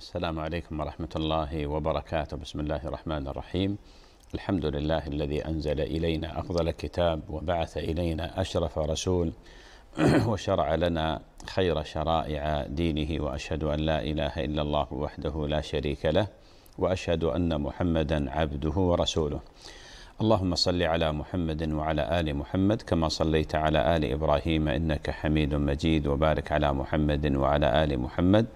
السلام عليكم ورحمة الله وبركاته بسم الله الرحمن الرحيم الحمد لله الذي أنزل إلينا أفضل كتاب وبعث إلينا أشرف رسول وشرع لنا خير شرائع دينه وأشهد أن لا إله إلا الله وحده لا شريك له وأشهد أن محمدا عبده ورسوله اللهم صل على محمد وعلى آل محمد كما صليت على آل إبراهيم إنك حميد مجيد وبارك على محمد وعلى آل محمد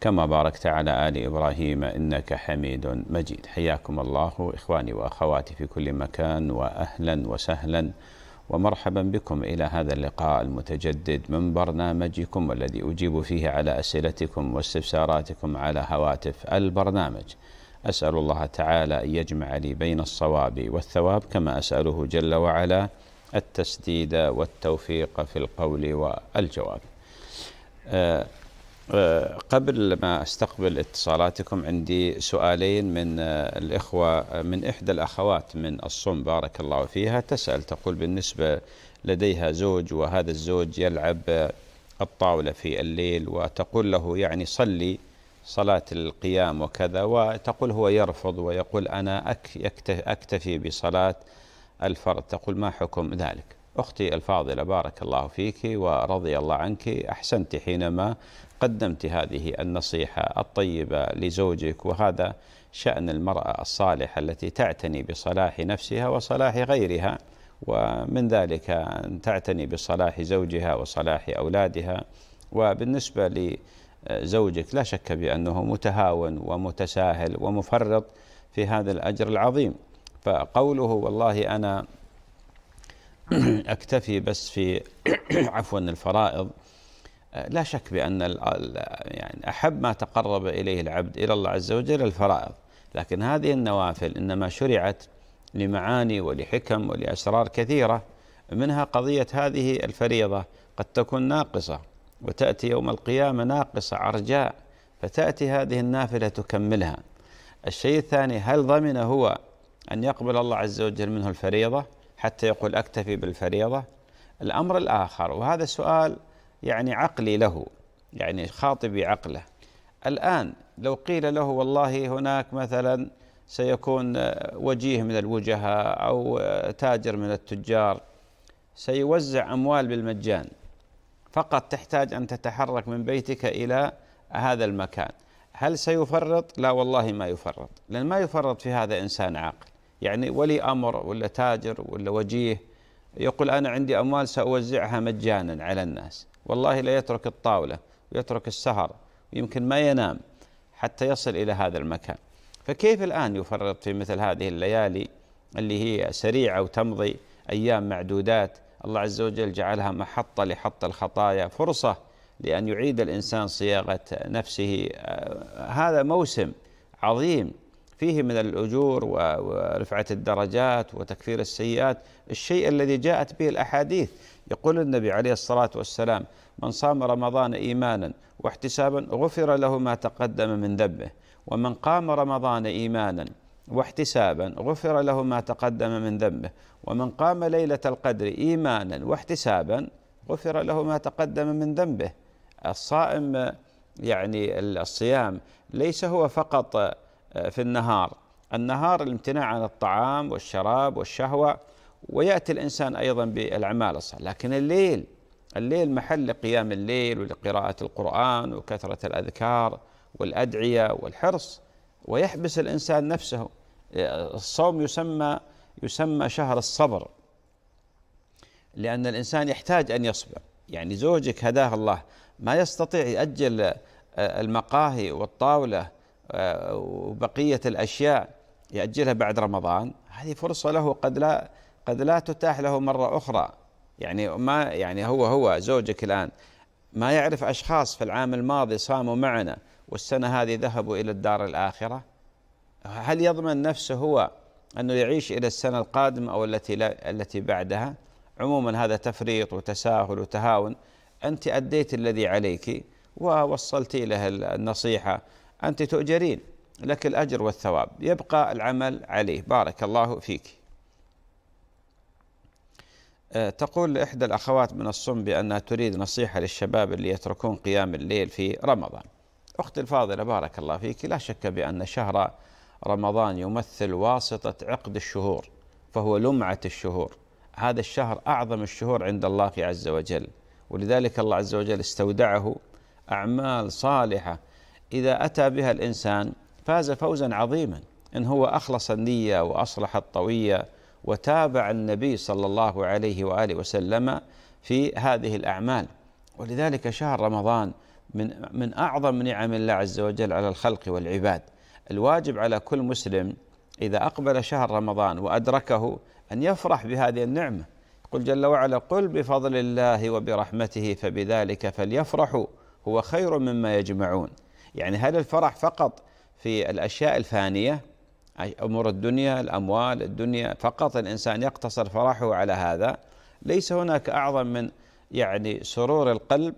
كما باركت على آل إبراهيم إنك حميد مجيد حياكم الله إخواني وأخواتي في كل مكان وأهلا وسهلا ومرحبا بكم إلى هذا اللقاء المتجدد من برنامجكم والذي أجيب فيه على أسئلتكم واستفساراتكم على هواتف البرنامج أسأل الله تعالى أن يجمع لي بين الصواب والثواب كما أسأله جل وعلا التسديد والتوفيق في القول والجواب آه، آه، قبل ما استقبل اتصالاتكم عندي سؤالين من آه، الاخوه آه، من احدى الاخوات من الصم بارك الله فيها تسال تقول بالنسبه لديها زوج وهذا الزوج يلعب الطاوله في الليل وتقول له يعني صلي صلاه القيام وكذا وتقول هو يرفض ويقول انا اكتفي بصلاه الفرض تقول ما حكم ذلك؟ أختي الفاضلة بارك الله فيك ورضي الله عنك أحسنت حينما قدمت هذه النصيحة الطيبة لزوجك وهذا شأن المرأة الصالحة التي تعتني بصلاح نفسها وصلاح غيرها ومن ذلك أن تعتني بصلاح زوجها وصلاح أولادها وبالنسبة لزوجك لا شك بأنه متهاون ومتساهل ومفرط في هذا الأجر العظيم فقوله والله أنا أكتفي بس في عفوا الفرائض آه، لا شك بأن يعني أحب ما تقرب إليه العبد إلى الله عز وجل الفرائض لكن هذه النوافل إنما شرعت لمعاني ولحكم ولأسرار كثيرة منها قضية هذه الفريضة قد تكون ناقصة وتأتي يوم القيامة ناقصة عرجاء فتأتي هذه النافلة تكملها الشيء الثاني هل ضمن هو أن يقبل الله عز وجل منه الفريضة حتى يقول أكتفي بالفريضة الأمر الآخر وهذا سؤال يعني عقلي له يعني خاطبي عقله الآن لو قيل له والله هناك مثلا سيكون وجيه من الوجهاء أو تاجر من التجار سيوزع أموال بالمجان فقط تحتاج أن تتحرك من بيتك إلى هذا المكان هل سيفرط؟ لا والله ما يفرط لأن ما يفرط في هذا إنسان عاقل يعني ولي أمر ولا تاجر ولا وجيه يقول أنا عندي أموال سأوزعها مجانا على الناس والله لا يترك الطاولة ويترك السهر ويمكن ما ينام حتى يصل إلى هذا المكان فكيف الآن يفرط في مثل هذه الليالي اللي هي سريعة وتمضي أيام معدودات الله عز وجل جعلها محطة لحط الخطايا فرصة لأن يعيد الإنسان صياغة نفسه آه، هذا موسم عظيم فيه من الأجور ورفعة الدرجات وتكفير السيئات الشيء الذي جاءت به الأحاديث يقول النبي عليه الصلاة والسلام من صام رمضان إيمانا واحتسابا غفر له ما تقدم من ذنبه ومن قام رمضان إيمانا واحتسابا غفر له ما تقدم من ذنبه ومن قام ليلة القدر إيمانا واحتسابا غفر له ما تقدم من ذنبه الصائم يعني الصيام ليس هو فقط آه، في النهار النهار الامتناع عن الطعام والشراب والشهوه ويأتي الإنسان أيضا بالاعمال الصالحة لكن الليل الليل محل لقيام الليل ولقراءة القرآن وكثرة الأذكار والأدعية والحرص ويحبس الإنسان نفسه الصوم يسمى يسمى شهر الصبر لأن الإنسان يحتاج أن يصبر يعني زوجك هداه الله ما يستطيع يأجل المقاهي والطاولة آه، وبقية الأشياء يأجلها بعد رمضان هذه فرصة له قد لا قد لا تتاح له مرة أخرى يعني ما يعني هو هو زوجك الآن ما يعرف أشخاص في العام الماضي صاموا معنا والسنة هذه ذهبوا إلى الدار الآخرة هل يضمن نفسه هو أنه يعيش إلى السنة القادمة أو التي لا التي بعدها عموما هذا تفريط وتساهل وتهاون أنت أديت الذي عليك ووصلت له النصيحة أنت تؤجرين لك الأجر والثواب يبقى العمل عليه بارك الله فيك آه، تقول إحدى الأخوات من الصم بأنها تريد نصيحة للشباب اللي يتركون قيام الليل في رمضان أختي الفاضلة بارك الله فيك لا شك بأن شهر رمضان يمثل واسطة عقد الشهور فهو لمعة الشهور هذا الشهر أعظم الشهور عند الله عز وجل ولذلك الله عز وجل استودعه أعمال صالحة إذا أتى بها الإنسان فاز فوزا عظيما إن هو أخلص النية وأصلح الطوية وتابع النبي صلى الله عليه واله وسلم في هذه الاعمال ولذلك شهر رمضان من من اعظم نعم الله عز وجل على الخلق والعباد الواجب على كل مسلم اذا اقبل شهر رمضان وادركه ان يفرح بهذه النعمه قل جل وعلا قل بفضل الله وبرحمته فبذلك فليفرحوا هو خير مما يجمعون يعني هل الفرح فقط في الاشياء الفانيه أي أمور الدنيا الأموال الدنيا فقط الإنسان يقتصر فرحه على هذا ليس هناك أعظم من يعني سرور القلب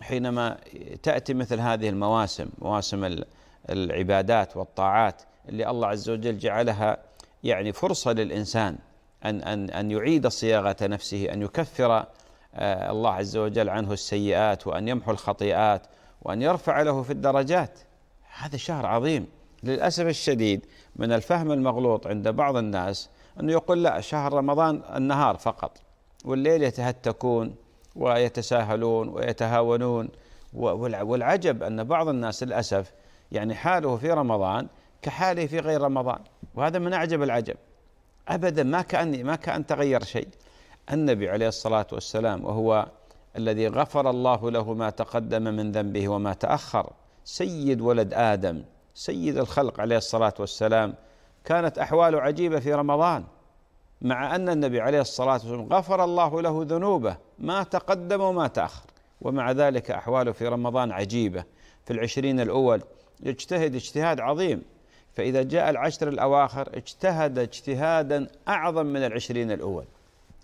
حينما تأتي مثل هذه المواسم مواسم العبادات والطاعات اللي الله عز وجل جعلها يعني فرصة للإنسان أن أن أن يعيد صياغة نفسه أن يكفر آه، الله عز وجل عنه السيئات وأن يمحو الخطيئات وأن يرفع له في الدرجات هذا شهر عظيم للأسف الشديد من الفهم المغلوط عند بعض الناس أنه يقول لا شهر رمضان النهار فقط والليل يتهتكون ويتساهلون ويتهاونون والعجب أن بعض الناس للأسف يعني حاله في رمضان كحاله في غير رمضان وهذا من أعجب العجب أبدا ما كأن ما كأن تغير شيء النبي عليه الصلاة والسلام وهو الذي غفر الله له ما تقدم من ذنبه وما تأخر سيد ولد آدم سيد الخلق عليه الصلاه والسلام كانت احواله عجيبه في رمضان مع ان النبي عليه الصلاه والسلام غفر الله له ذنوبه ما تقدم وما تاخر ومع ذلك احواله في رمضان عجيبه في العشرين الاول يجتهد اجتهاد عظيم فاذا جاء العشر الاواخر اجتهد اجتهادا اعظم من العشرين الاول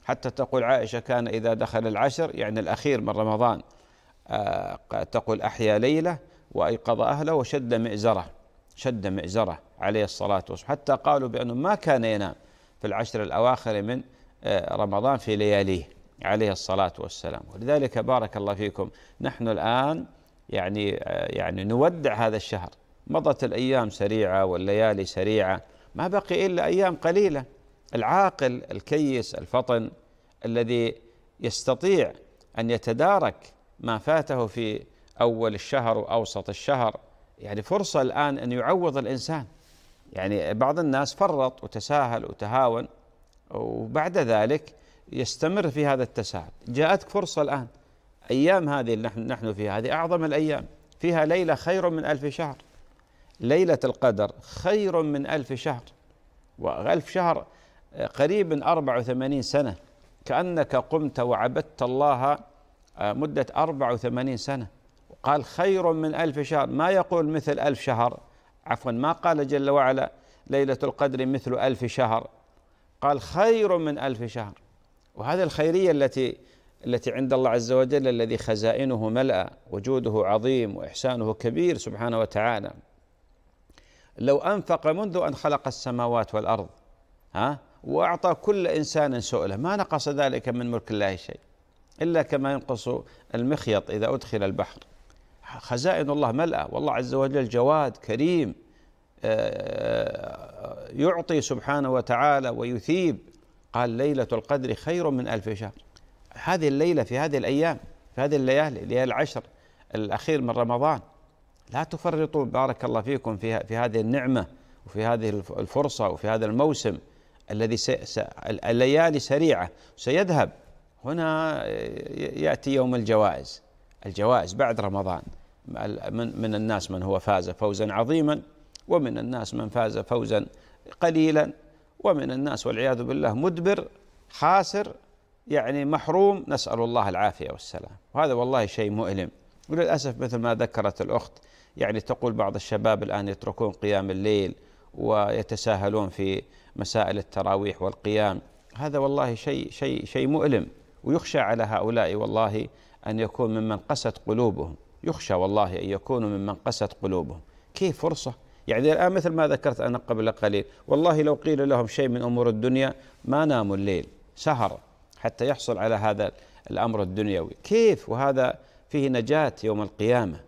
حتى تقول عائشه كان اذا دخل العشر يعني الاخير من رمضان آه، تقول احيا ليله وايقظ اهله وشد مئزره شد مئزره عليه الصلاه والسلام حتى قالوا بانه ما كان ينام في العشر الاواخر من آه، رمضان في لياليه عليه الصلاه والسلام ولذلك بارك الله فيكم نحن الان يعني آه، يعني نودع هذا الشهر مضت الايام سريعه والليالي سريعه ما بقي الا ايام قليله العاقل الكيس الفطن الذي يستطيع ان يتدارك ما فاته في اول الشهر واوسط الشهر يعني فرصة الآن أن يعوض الإنسان يعني بعض الناس فرط وتساهل وتهاون وبعد ذلك يستمر في هذا التساهل جاءتك فرصة الآن أيام هذه اللي نحن فيها هذه أعظم الأيام فيها ليلة خير من ألف شهر ليلة القدر خير من ألف شهر وألف شهر قريب من 84 سنة كأنك قمت وعبدت الله آه، مدة 84 سنة قال خير من ألف شهر ما يقول مثل ألف شهر عفوا ما قال جل وعلا ليلة القدر مثل ألف شهر قال خير من ألف شهر وهذه الخيرية التي التي عند الله عز وجل الذي خزائنه ملأ وجوده عظيم وإحسانه كبير سبحانه وتعالى لو أنفق منذ أن خلق السماوات والأرض ها وأعطى كل إنسان سؤله ما نقص ذلك من ملك الله شيء إلا كما ينقص المخيط إذا أدخل البحر خزائن الله ملأة والله عز وجل جواد كريم آه، آه، يعطي سبحانه وتعالى ويثيب قال ليلة القدر خير من ألف شهر هذه الليلة في هذه الأيام في هذه الليالي هي العشر الأخير من رمضان لا تفرطوا بارك الله فيكم في في هذه النعمة وفي هذه الفرصة وفي هذا الموسم الذي س... الليالي سريعة سيذهب هنا آه، يأتي يوم الجوائز الجوائز بعد رمضان من, من الناس من هو فاز فوزا عظيما ومن الناس من فاز فوزا قليلا ومن الناس والعياذ بالله مدبر خاسر يعني محروم نسأل الله العافية والسلام وهذا والله شيء مؤلم وللأسف مثل ما ذكرت الأخت يعني تقول بعض الشباب الآن يتركون قيام الليل ويتساهلون في مسائل التراويح والقيام هذا والله شيء شيء شيء مؤلم ويخشى على هؤلاء والله أن يكون ممن قست قلوبهم يخشى والله أن يكونوا ممن قست قلوبهم كيف فرصة يعني الآن مثل ما ذكرت أنا قبل قليل والله لو قيل لهم شيء من أمور الدنيا ما ناموا الليل سهر حتى يحصل على هذا الأمر الدنيوي كيف وهذا فيه نجاة يوم القيامة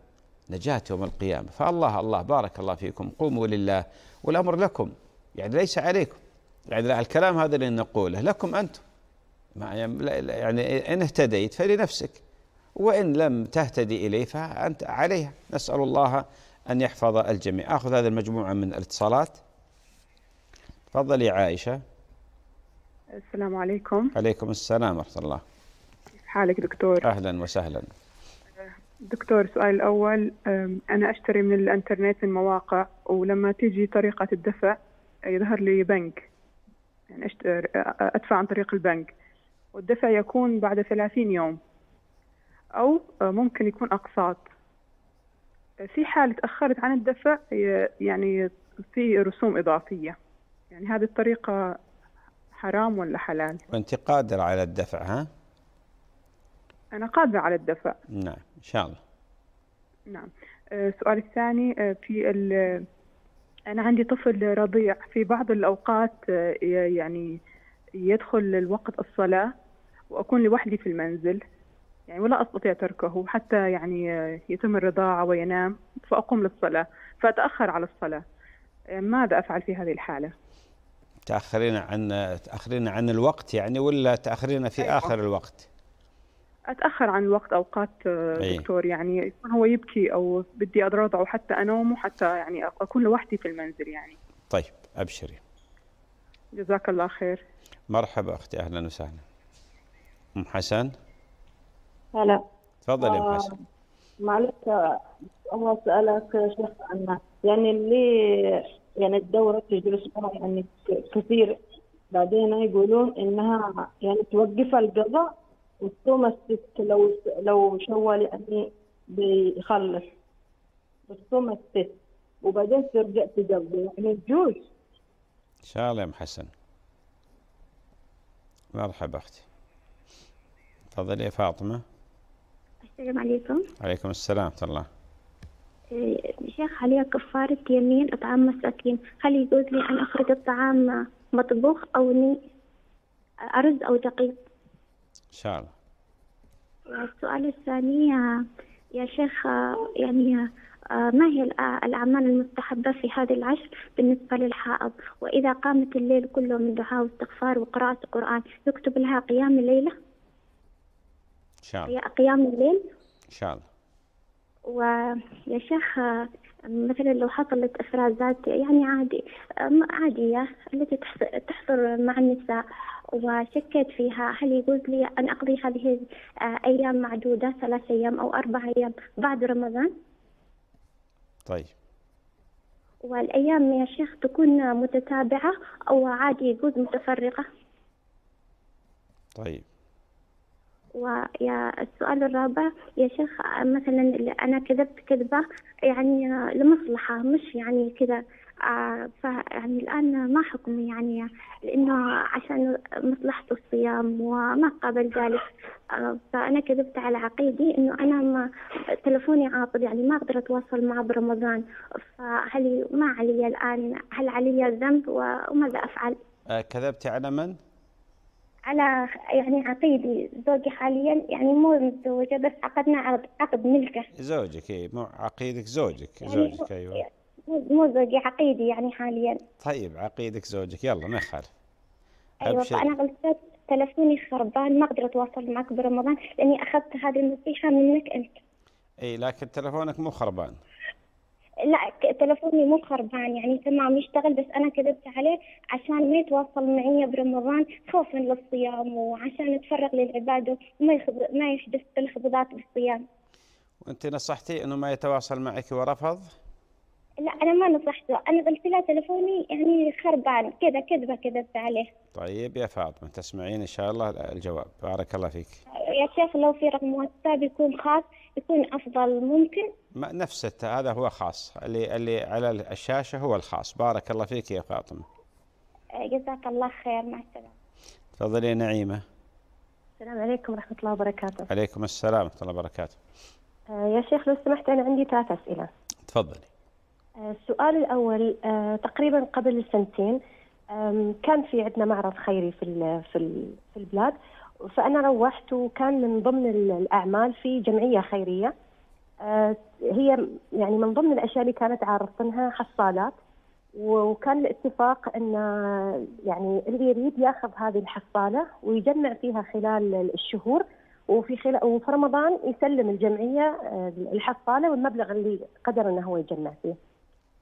نجاة يوم القيامة فالله الله بارك الله فيكم قوموا لله والأمر لكم يعني ليس عليكم يعني الكلام هذا اللي نقوله لكم أنتم يعني،, يعني إن اهتديت فلنفسك وإن لم تهتدي إليه فأنت عليها نسأل الله أن يحفظ الجميع أخذ هذه المجموعة من الاتصالات تفضلي عائشة السلام عليكم عليكم السلام ورحمة الله كيف حالك دكتور أهلا وسهلا دكتور السؤال الأول أنا أشتري من الإنترنت من مواقع ولما تيجي طريقة الدفع يظهر لي بنك يعني أدفع عن طريق البنك والدفع يكون بعد 30 يوم أو ممكن يكون أقساط في حال تأخرت عن الدفع يعني في رسوم إضافية يعني هذه الطريقة حرام ولا حلال وأنت قادرة على الدفع ها؟ أنا قادرة على الدفع نعم إن شاء الله نعم السؤال الثاني في ال أنا عندي طفل رضيع في بعض الأوقات يعني يدخل الوقت الصلاة وأكون لوحدي في المنزل يعني ولا أستطيع تركه حتى يعني يتم الرضاعة وينام فأقوم للصلاة فأتأخر على الصلاة ماذا أفعل في هذه الحالة؟ تأخرين عن تأخرين عن الوقت يعني ولا تأخرين في أيوة. آخر الوقت؟ أتأخر عن الوقت أوقات آه، أيوة. دكتور يعني يكون هو يبكي أو بدي أرضعه حتى انام حتى يعني أكون لوحدي في المنزل يعني طيب أبشري جزاك الله خير مرحبا أختي أهلا وسهلا أم حسن هلا تفضل يا فاشا آه، معلش ابغى سألك شيخ عن يعني اللي يعني الدوره تجلس يعني كثير بعدين يقولون انها يعني توقف القضاء والصوم الست لو لو شوال يعني بيخلص الصوم الست وبعدين ترجع تقضي يعني تجوز ان شاء الله يا محسن حسن مرحبا اختي تفضلي يا فاطمه السلام عليكم عليكم السلام ورحمة الله إيه، شيخ علي كفارة يمين إطعام مساكين هل يجوز لي أن أخرج الطعام مطبوخ أو ني أرز أو دقيق إن شاء الله السؤال الثاني يا شيخ يعني ما هي الأعمال المستحبة في هذه العشر بالنسبة للحائض وإذا قامت الليل كله من دعاء واستغفار وقراءة القرآن يكتب لها قيام الليلة شاء الله هي قيام الليل ان شاء الله ويا شيخ مثلا لو حصلت افرازات يعني عادي عاديه التي تحصل مع النساء وشكيت فيها هل يجوز لي ان اقضي هذه ايام معدوده ثلاث ايام او اربع ايام بعد رمضان؟ طيب والايام يا شيخ تكون متتابعه او عادي يجوز متفرقه؟ طيب ويا السؤال الرابع يا شيخ مثلا انا كذبت كذبه يعني لمصلحه مش يعني كذا آه، يعني الان ما حكمي يعني لانه عشان مصلحه الصيام وما قابل ذلك آه، فانا كذبت على عقيدي انه انا ما تلفوني عاطل يعني ما اقدر اتواصل معه برمضان فهل ما علي الان هل علي الذنب وماذا افعل؟ آه، كذبت على من؟ على يعني عقيدي زوجي حاليا يعني مو متزوجة بس عقدنا عقد عقد ملكه زوجك اي مو عقيدك زوجك يعني زوجك ايوه مو زوجي عقيدي يعني حاليا طيب عقيدك زوجك يلا ما يخالف ايوه أبشر. انا غلطت تلفوني خربان ما اقدر اتواصل معك برمضان لاني اخذت هذه النصيحه منك انت اي لكن تلفونك مو خربان لا تلفوني مو خربان يعني تمام يشتغل بس انا كذبت عليه عشان ما يتواصل معي برمضان خوفا للصيام وعشان اتفرغ للعباده وما يخب... ما يحدث بالخبضات بالصيام. وانت نصحتي انه ما يتواصل معك ورفض؟ لا انا ما نصحته، انا قلت له تلفوني يعني خربان كذا كذبه كذبت عليه. طيب يا فاطمه تسمعين ان شاء الله الجواب، بارك الله فيك. يا شيخ لو في رقم واتساب يكون خاص يكون افضل ممكن نفس هذا هو خاص اللي اللي على الشاشه هو الخاص بارك الله فيك يا فاطمه آه، جزاك الله خير مع السلامه تفضلي نعيمه السلام عليكم ورحمه الله وبركاته عليكم السلام ورحمه الله وبركاته آه، يا شيخ لو سمحت انا عندي ثلاث اسئله تفضلي آه، السؤال الاول تقريبا قبل سنتين كان في عندنا معرض خيري في في البلاد فأنا روحت وكان من ضمن الأعمال في جمعية خيرية آه، هي يعني من ضمن الأشياء اللي كانت عارضتنها حصالات وكان الاتفاق أن يعني اللي يريد ياخذ هذه الحصالة ويجمع فيها خلال الشهور وفي خلال وفي رمضان يسلم الجمعيه آه، الحصاله والمبلغ اللي قدر انه هو يجمع فيه.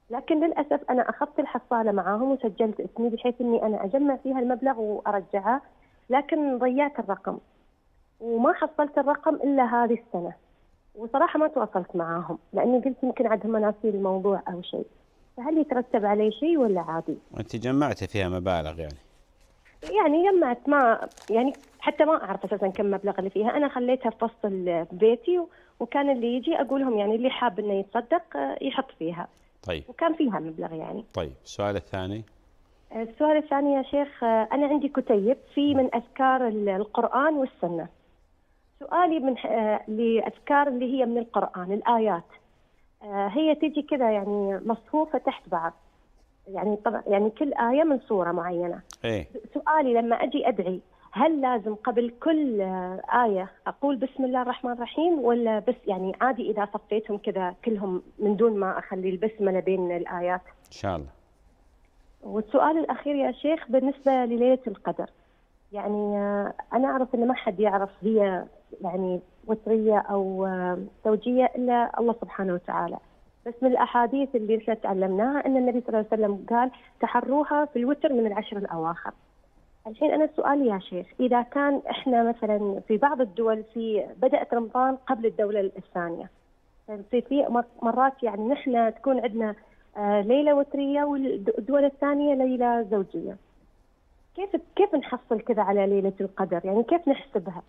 لكن للاسف انا اخذت الحصاله معاهم وسجلت اسمي بحيث اني انا اجمع فيها المبلغ وارجعه لكن ضيعت الرقم وما حصلت الرقم إلا هذه السنة وصراحة ما تواصلت معاهم لأني قلت يمكن عندهم ناسي الموضوع أو شيء فهل يترتب علي شيء ولا عادي؟ أنت جمعت فيها مبالغ يعني يعني جمعت ما يعني حتى ما اعرف اساسا كم مبلغ اللي فيها انا خليتها في فصل بيتي وكان اللي يجي اقول لهم يعني اللي حاب انه يتصدق آه، يحط فيها طيب وكان فيها مبلغ يعني طيب السؤال الثاني السؤال الثاني يا شيخ آه، أنا عندي كتيب فيه نعم. من أذكار القرآن والسنة سؤالي من آه، لأذكار اللي هي من القرآن الآيات آه، هي تيجي كذا يعني مصفوفة تحت بعض يعني طبعا يعني كل آية من سورة معينة إيه؟ سؤالي لما أجي أدعي هل لازم قبل كل آية أقول بسم الله الرحمن الرحيم ولا بس يعني عادي إذا صفيتهم كذا كلهم من دون ما أخلي البسملة بين الآيات إن شاء الله والسؤال الأخير يا شيخ بالنسبة لليلة القدر يعني آه، أنا أعرف أن ما حد يعرف هي يعني وترية أو آه، زوجية إلا الله سبحانه وتعالى بس من الأحاديث اللي احنا تعلمناها أن النبي صلى الله عليه وسلم قال تحروها في الوتر من العشر الأواخر الحين أنا سؤالي يا شيخ إذا كان إحنا مثلا في بعض الدول في بدأت رمضان قبل الدولة الثانية يعني في مرات يعني نحن تكون عندنا آه، ليله وتريه والدول الثانيه ليله زوجيه كيف كيف نحصل كذا على ليله القدر يعني كيف نحسبها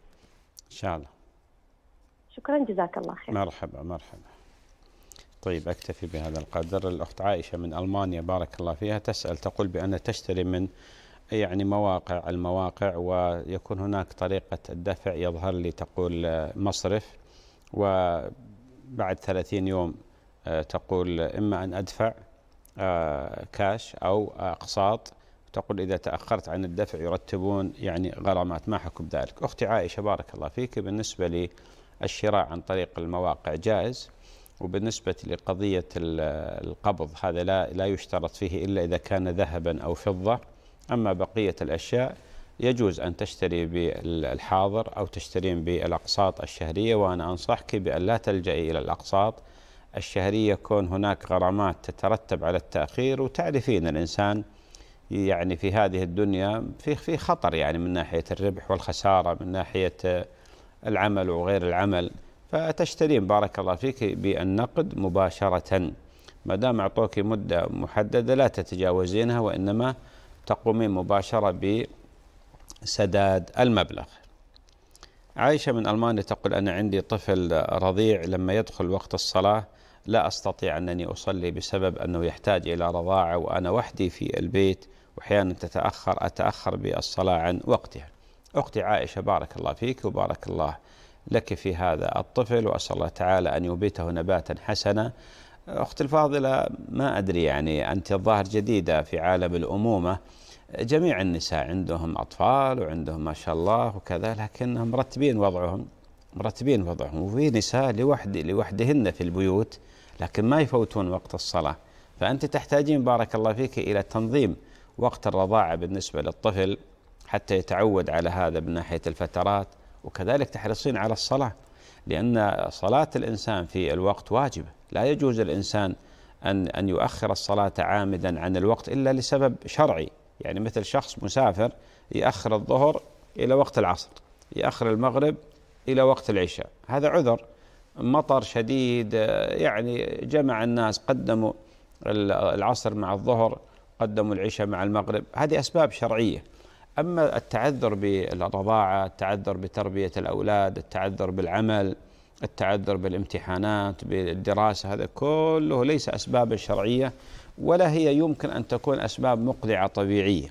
ان شاء الله شكرا جزاك الله خير مرحبا مرحبا طيب اكتفي بهذا القدر الاخت عائشه من المانيا بارك الله فيها تسال تقول بان تشتري من يعني مواقع المواقع ويكون هناك طريقه الدفع يظهر لي تقول مصرف وبعد 30 يوم تقول إما أن أدفع كاش آه، أو أقساط تقول إذا تأخرت عن الدفع يرتبون يعني غرامات ما حكم ذلك أختي عائشة بارك الله فيك بالنسبة للشراء عن طريق المواقع جائز وبالنسبة لقضية القبض هذا لا, لا يشترط فيه إلا إذا كان ذهبا أو فضة أما بقية الأشياء يجوز أن تشتري بالحاضر أو تشترين بالأقساط الشهرية وأنا أنصحك بأن لا تلجئي إلى الأقساط الشهرية يكون هناك غرامات تترتب على التأخير وتعرفين الإنسان يعني في هذه الدنيا في في خطر يعني من ناحية الربح والخسارة من ناحية العمل وغير العمل فتشترين بارك الله فيك بالنقد مباشرة ما دام أعطوك مدة محددة لا تتجاوزينها وإنما تقومين مباشرة بسداد المبلغ عائشة من ألمانيا تقول أنا عندي طفل رضيع لما يدخل وقت الصلاة لا أستطيع أنني أصلي بسبب أنه يحتاج إلى رضاعة وأنا وحدي في البيت وأحيانا تتأخر أتأخر بالصلاة عن وقتها أختي عائشة بارك الله فيك وبارك الله لك في هذا الطفل وأسأل الله تعالى أن ينبته نباتا حسنا أختي الفاضلة ما أدري يعني أنت الظاهر جديدة في عالم الأمومة جميع النساء عندهم أطفال وعندهم ما شاء الله وكذا لكنهم مرتبين وضعهم مرتبين وضعهم وفي نساء لوحد لوحدهن في البيوت لكن ما يفوتون وقت الصلاة فأنت تحتاجين بارك الله فيك إلى تنظيم وقت الرضاعة بالنسبة للطفل حتى يتعود على هذا من ناحية الفترات وكذلك تحرصين على الصلاة لأن صلاة الإنسان في الوقت واجبة لا يجوز الإنسان أن أن يؤخر الصلاة عامدا عن الوقت إلا لسبب شرعي يعني مثل شخص مسافر يأخر الظهر إلى وقت العصر يأخر المغرب إلى وقت العشاء هذا عذر مطر شديد يعني جمع الناس قدموا العصر مع الظهر قدموا العشاء مع المغرب هذه أسباب شرعية أما التعذر بالرضاعة التعذر بتربية الأولاد التعذر بالعمل التعذر بالامتحانات بالدراسة هذا كله ليس أسبابا شرعية ولا هي يمكن أن تكون أسباب مقلعة طبيعية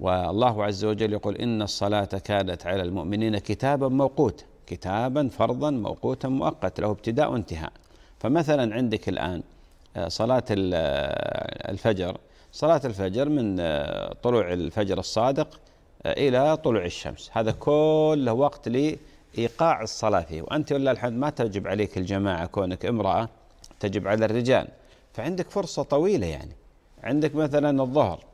والله عز وجل يقول إن الصلاة كانت على المؤمنين كتابا موقوتا كتابا فرضا موقوتا مؤقتا له ابتداء وانتهاء فمثلا عندك الآن آه، صلاة آه، الفجر صلاة الفجر من آه، طلوع الفجر الصادق إلى طلوع الشمس هذا كله وقت لإيقاع الصلاة فيه وأنت ولله الحمد ما تجب عليك الجماعة كونك امرأة تجب على الرجال فعندك فرصة طويلة يعني عندك مثلا الظهر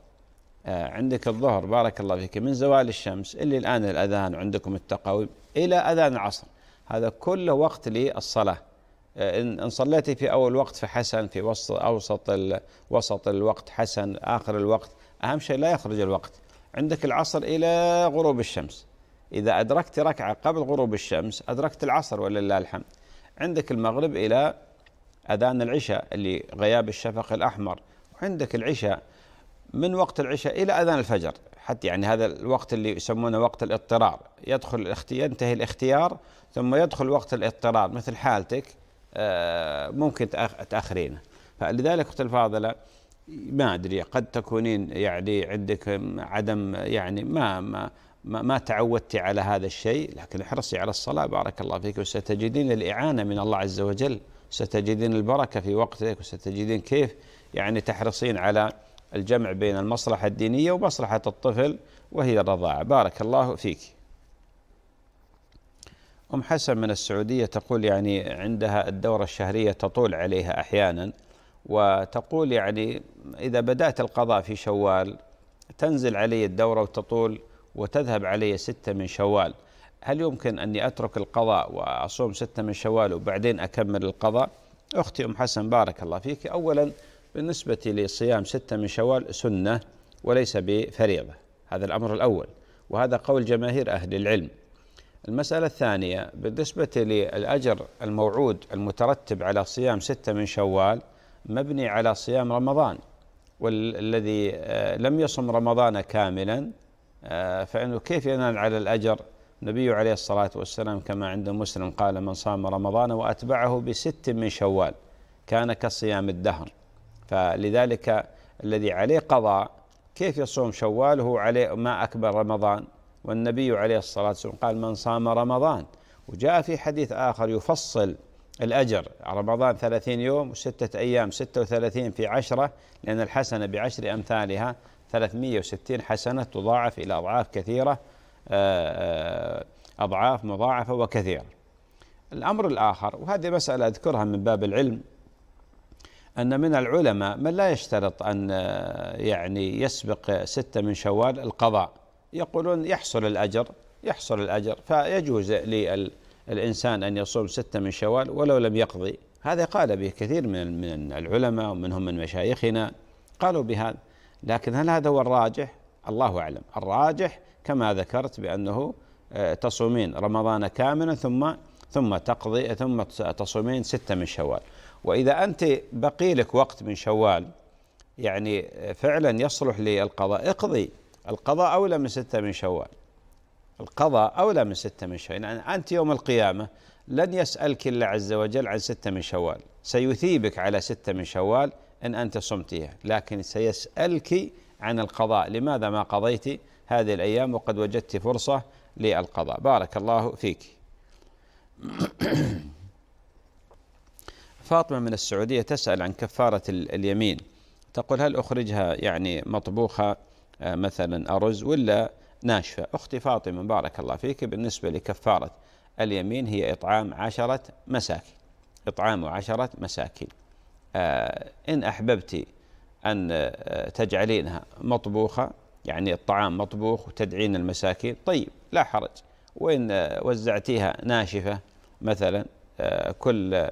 آه، عندك الظهر بارك الله فيك من زوال الشمس اللي الآن الأذان عندكم التقاويم إلى أذان العصر هذا كله وقت للصلاة آه، إن صليتي في أول وقت فحسن في وسط أوسط وسط الوقت حسن آخر الوقت أهم شيء لا يخرج الوقت عندك العصر إلى غروب الشمس إذا أدركت ركعة قبل غروب الشمس أدركت العصر ولله الحمد عندك المغرب إلى أذان العشاء اللي غياب الشفق الأحمر وعندك العشاء من وقت العشاء إلى أذان الفجر حتى يعني هذا الوقت اللي يسمونه وقت الاضطرار يدخل الاختيار ينتهي الاختيار ثم يدخل وقت الاضطرار مثل حالتك آه، ممكن تأخرينه فلذلك أخت الفاضلة ما أدري قد تكونين يعني عندك عدم يعني ما ما ما, ما تعودتي على هذا الشيء لكن احرصي على الصلاة بارك الله فيك وستجدين الإعانة من الله عز وجل ستجدين البركة في وقتك وستجدين كيف يعني تحرصين على الجمع بين المصلحة الدينية ومصلحة الطفل وهي الرضاعة بارك الله فيك أم حسن من السعودية تقول يعني عندها الدورة الشهرية تطول عليها أحيانا وتقول يعني إذا بدأت القضاء في شوال تنزل علي الدورة وتطول وتذهب علي ستة من شوال هل يمكن أني أترك القضاء وأصوم ستة من شوال وبعدين أكمل القضاء أختي أم حسن بارك الله فيك أولا بالنسبة لصيام ستة من شوال سنة وليس بفريضة هذا الأمر الأول وهذا قول جماهير أهل العلم المسألة الثانية بالنسبة للأجر الموعود المترتب على صيام ستة من شوال مبني على صيام رمضان والذي آه، لم يصم رمضان كاملا آه، فإنه كيف ينال على الأجر النبي عليه الصلاة والسلام كما عند مسلم قال من صام رمضان وأتبعه بست من شوال كان كصيام الدهر فلذلك الذي عليه قضاء كيف يصوم شوال وهو عليه ما أكبر رمضان والنبي عليه الصلاة والسلام قال من صام رمضان وجاء في حديث آخر يفصل الأجر رمضان ثلاثين يوم وستة أيام ستة وثلاثين في عشرة لأن الحسنة بعشر أمثالها ثلاثمية وستين حسنة تضاعف إلى أضعاف كثيرة آه، آه، أضعاف مضاعفة وكثيرة الأمر الآخر وهذه مسألة أذكرها من باب العلم أن من العلماء من لا يشترط أن آه، يعني يسبق ستة من شوال القضاء يقولون يحصل الأجر يحصل الأجر فيجوز للإنسان أن يصوم ستة من شوال ولو لم يقضي هذا قال به كثير من من العلماء ومنهم من مشايخنا قالوا بهذا لكن هل هذا هو الراجح؟ الله أعلم الراجح كما ذكرت بأنه آه، تصومين رمضان كاملا ثم ثم تقضي ثم تصومين ستة من شوال وإذا أنت بقي لك وقت من شوال يعني فعلا يصلح للقضاء اقضي القضاء أولى من ستة من شوال القضاء أولى من ستة من شوال يعني أنت يوم القيامة لن يسألك الله عز وجل عن ستة من شوال سيثيبك على ستة من شوال إن أنت صمتيها لكن سيسألك عن القضاء لماذا ما قضيت هذه الأيام وقد وجدت فرصة للقضاء بارك الله فيك فاطمة من السعودية تسأل عن كفارة اليمين تقول هل أخرجها يعني مطبوخة آه، مثلا أرز ولا ناشفة أختي فاطمة بارك الله فيك بالنسبة لكفارة اليمين هي إطعام عشرة مساكين إطعام عشرة مساكين آه، إن أحببت أن آه، تجعلينها مطبوخة يعني الطعام مطبوخ وتدعين المساكين طيب لا حرج وإن وزعتيها ناشفة مثلا كل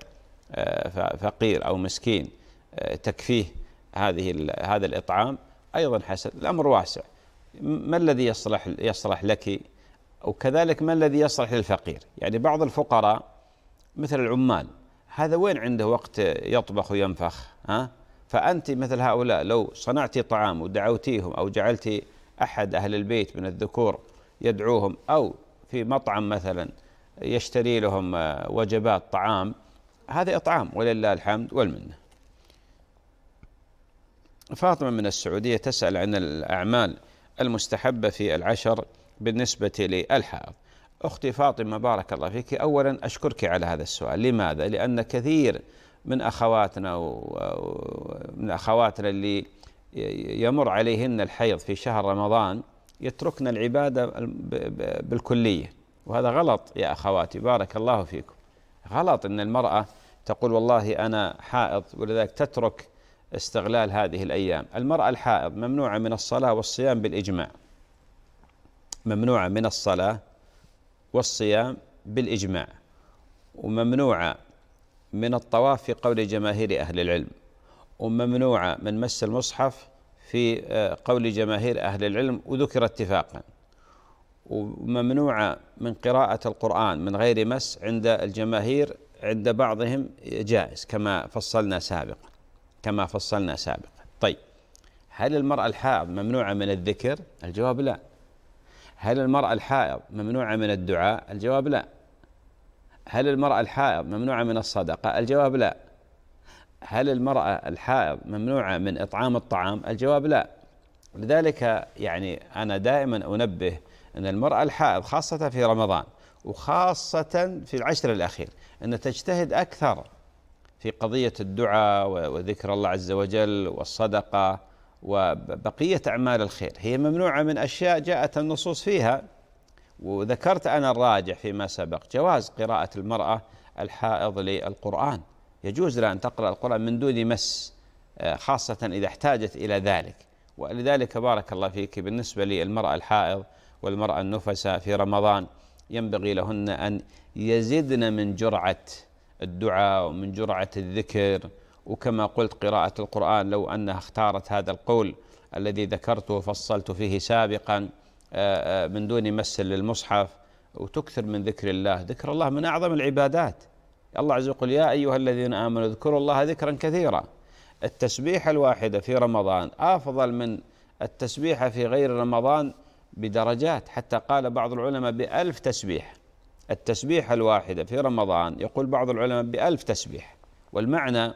آه، فقير أو مسكين آه، تكفيه هذه هذا الإطعام أيضا حسن الأمر واسع ما الذي يصلح يصلح لك وكذلك ما الذي يصلح للفقير يعني بعض الفقراء مثل العمال هذا وين عنده وقت يطبخ وينفخ ها فأنت مثل هؤلاء لو صنعت طعام ودعوتيهم أو جعلت أحد أهل البيت من الذكور يدعوهم أو في مطعم مثلا يشتري لهم آه، وجبات طعام هذا إطعام ولله الحمد والمنة فاطمة من السعودية تسأل عن الأعمال المستحبة في العشر بالنسبة للحائض أختي فاطمة بارك الله فيك أولا أشكرك على هذا السؤال لماذا؟ لأن كثير من أخواتنا ومن أخواتنا اللي يمر عليهن الحيض في شهر رمضان يتركن العبادة بالكلية وهذا غلط يا أخواتي بارك الله فيكم غلط ان المراه تقول والله انا حائض ولذلك تترك استغلال هذه الايام، المراه الحائض ممنوعه من الصلاه والصيام بالاجماع. ممنوعه من الصلاه والصيام بالاجماع. وممنوعه من الطواف في قول جماهير اهل العلم. وممنوعه من مس المصحف في آه، قول جماهير اهل العلم وذكر اتفاقا. وممنوعة من قراءة القرآن من غير مس عند الجماهير عند بعضهم جائز كما فصلنا سابقا كما فصلنا سابقا طيب هل المرأة الحائض ممنوعة من الذكر الجواب لا هل المرأة الحائض ممنوعة من الدعاء الجواب لا هل المرأة الحائض ممنوعة من الصدقة الجواب لا هل المرأة الحائض ممنوعة من إطعام الطعام الجواب لا لذلك يعني أنا دائما أنبه أن المرأة الحائض خاصة في رمضان وخاصة في العشر الأخير أن تجتهد أكثر في قضية الدعاء وذكر الله عز وجل والصدقة وبقية أعمال الخير هي ممنوعة من أشياء جاءت النصوص فيها وذكرت أنا الراجح فيما سبق جواز قراءة المرأة الحائض للقرآن يجوز لها أن تقرأ القرآن من دون مس آه، خاصة إذا احتاجت إلى ذلك ولذلك بارك الله فيك بالنسبة للمرأة الحائض والمرأة النفس في رمضان ينبغي لهن أن يزدن من جرعة الدعاء ومن جرعة الذكر وكما قلت قراءة القرآن لو أنها اختارت هذا القول الذي ذكرته وفصلت فيه سابقا آه، آه، من دون مس للمصحف وتكثر من ذكر الله ذكر الله من أعظم العبادات الله عز وجل يا أيها الذين آمنوا اذكروا الله ذكرا كثيرا التسبيحة الواحدة في رمضان أفضل من التسبيحة في غير رمضان بدرجات حتى قال بعض العلماء بألف تسبيح التسبيحة الواحدة في رمضان يقول بعض العلماء بألف تسبيح والمعنى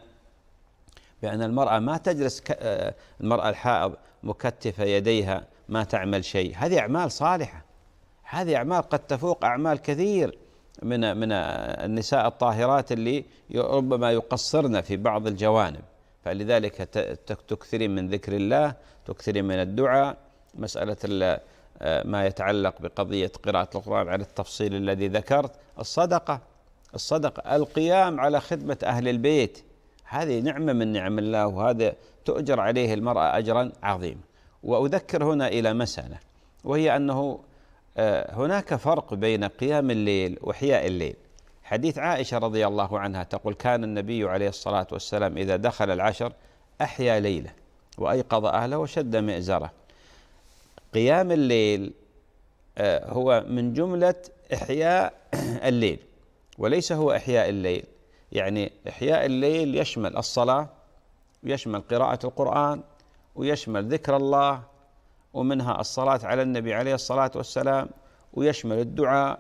بأن المرأة ما تجلس آه، المرأة الحائض مكتفة يديها ما تعمل شيء هذه أعمال صالحة هذه أعمال قد تفوق أعمال كثير من من آه، النساء الطاهرات اللي ربما يقصرن في بعض الجوانب فلذلك تكثرين من ذكر الله تكثرين من الدعاء مسألة ما يتعلق بقضية قراءة القرآن على التفصيل الذي ذكرت الصدقة الصدقة القيام على خدمة أهل البيت هذه نعمة من نعم الله وهذا تؤجر عليه المرأة أجرا عظيما وأذكر هنا إلى مسألة وهي أنه آه، هناك فرق بين قيام الليل وحياء الليل حديث عائشة رضي الله عنها تقول كان النبي عليه الصلاة والسلام إذا دخل العشر أحيا ليلة وأيقظ أهله وشد مئزره قيام الليل آه، هو من جملة إحياء الليل وليس هو إحياء الليل يعني إحياء الليل يشمل الصلاة ويشمل قراءة القرآن ويشمل ذكر الله ومنها الصلاة على النبي عليه الصلاة والسلام ويشمل الدعاء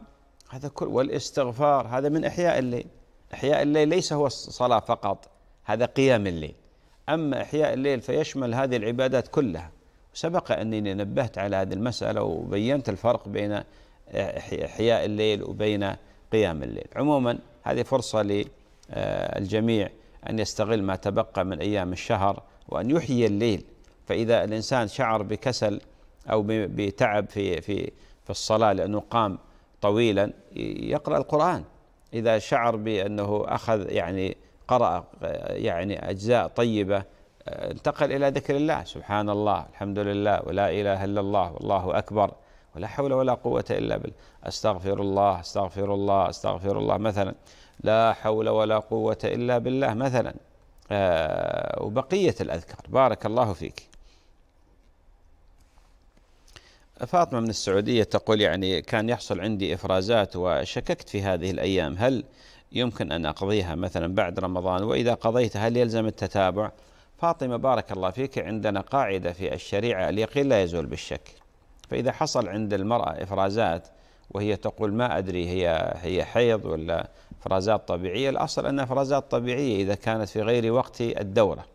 هذا كل والاستغفار هذا من إحياء الليل إحياء الليل ليس هو الصلاة فقط هذا قيام الليل أما إحياء الليل فيشمل هذه العبادات كلها سبق أنني نبهت على هذه المسألة وبينت الفرق بين إحياء الليل وبين قيام الليل عموما هذه فرصة للجميع أن يستغل ما تبقى من أيام الشهر وأن يحيي الليل فإذا الإنسان شعر بكسل أو بتعب في في في الصلاة لأنه قام طويلا يقرأ القرآن إذا شعر بأنه أخذ يعني قرأ يعني أجزاء طيبة آه، انتقل إلى ذكر الله سبحان الله الحمد لله ولا إله إلا الله والله أكبر ولا حول ولا قوة إلا بالله أستغفر الله أستغفر الله أستغفر الله مثلا لا حول ولا قوة إلا بالله مثلا آه، وبقية الأذكار بارك الله فيك فاطمة من السعودية تقول يعني كان يحصل عندي إفرازات وشككت في هذه الأيام هل يمكن أن أقضيها مثلا بعد رمضان وإذا قضيتها هل يلزم التتابع؟ فاطمة بارك الله فيك عندنا قاعدة في الشريعة اليقين لا يزول بالشك فإذا حصل عند المرأة إفرازات وهي تقول ما أدري هي هي حيض ولا إفرازات طبيعية الأصل أنها إفرازات طبيعية إذا كانت في غير وقت الدورة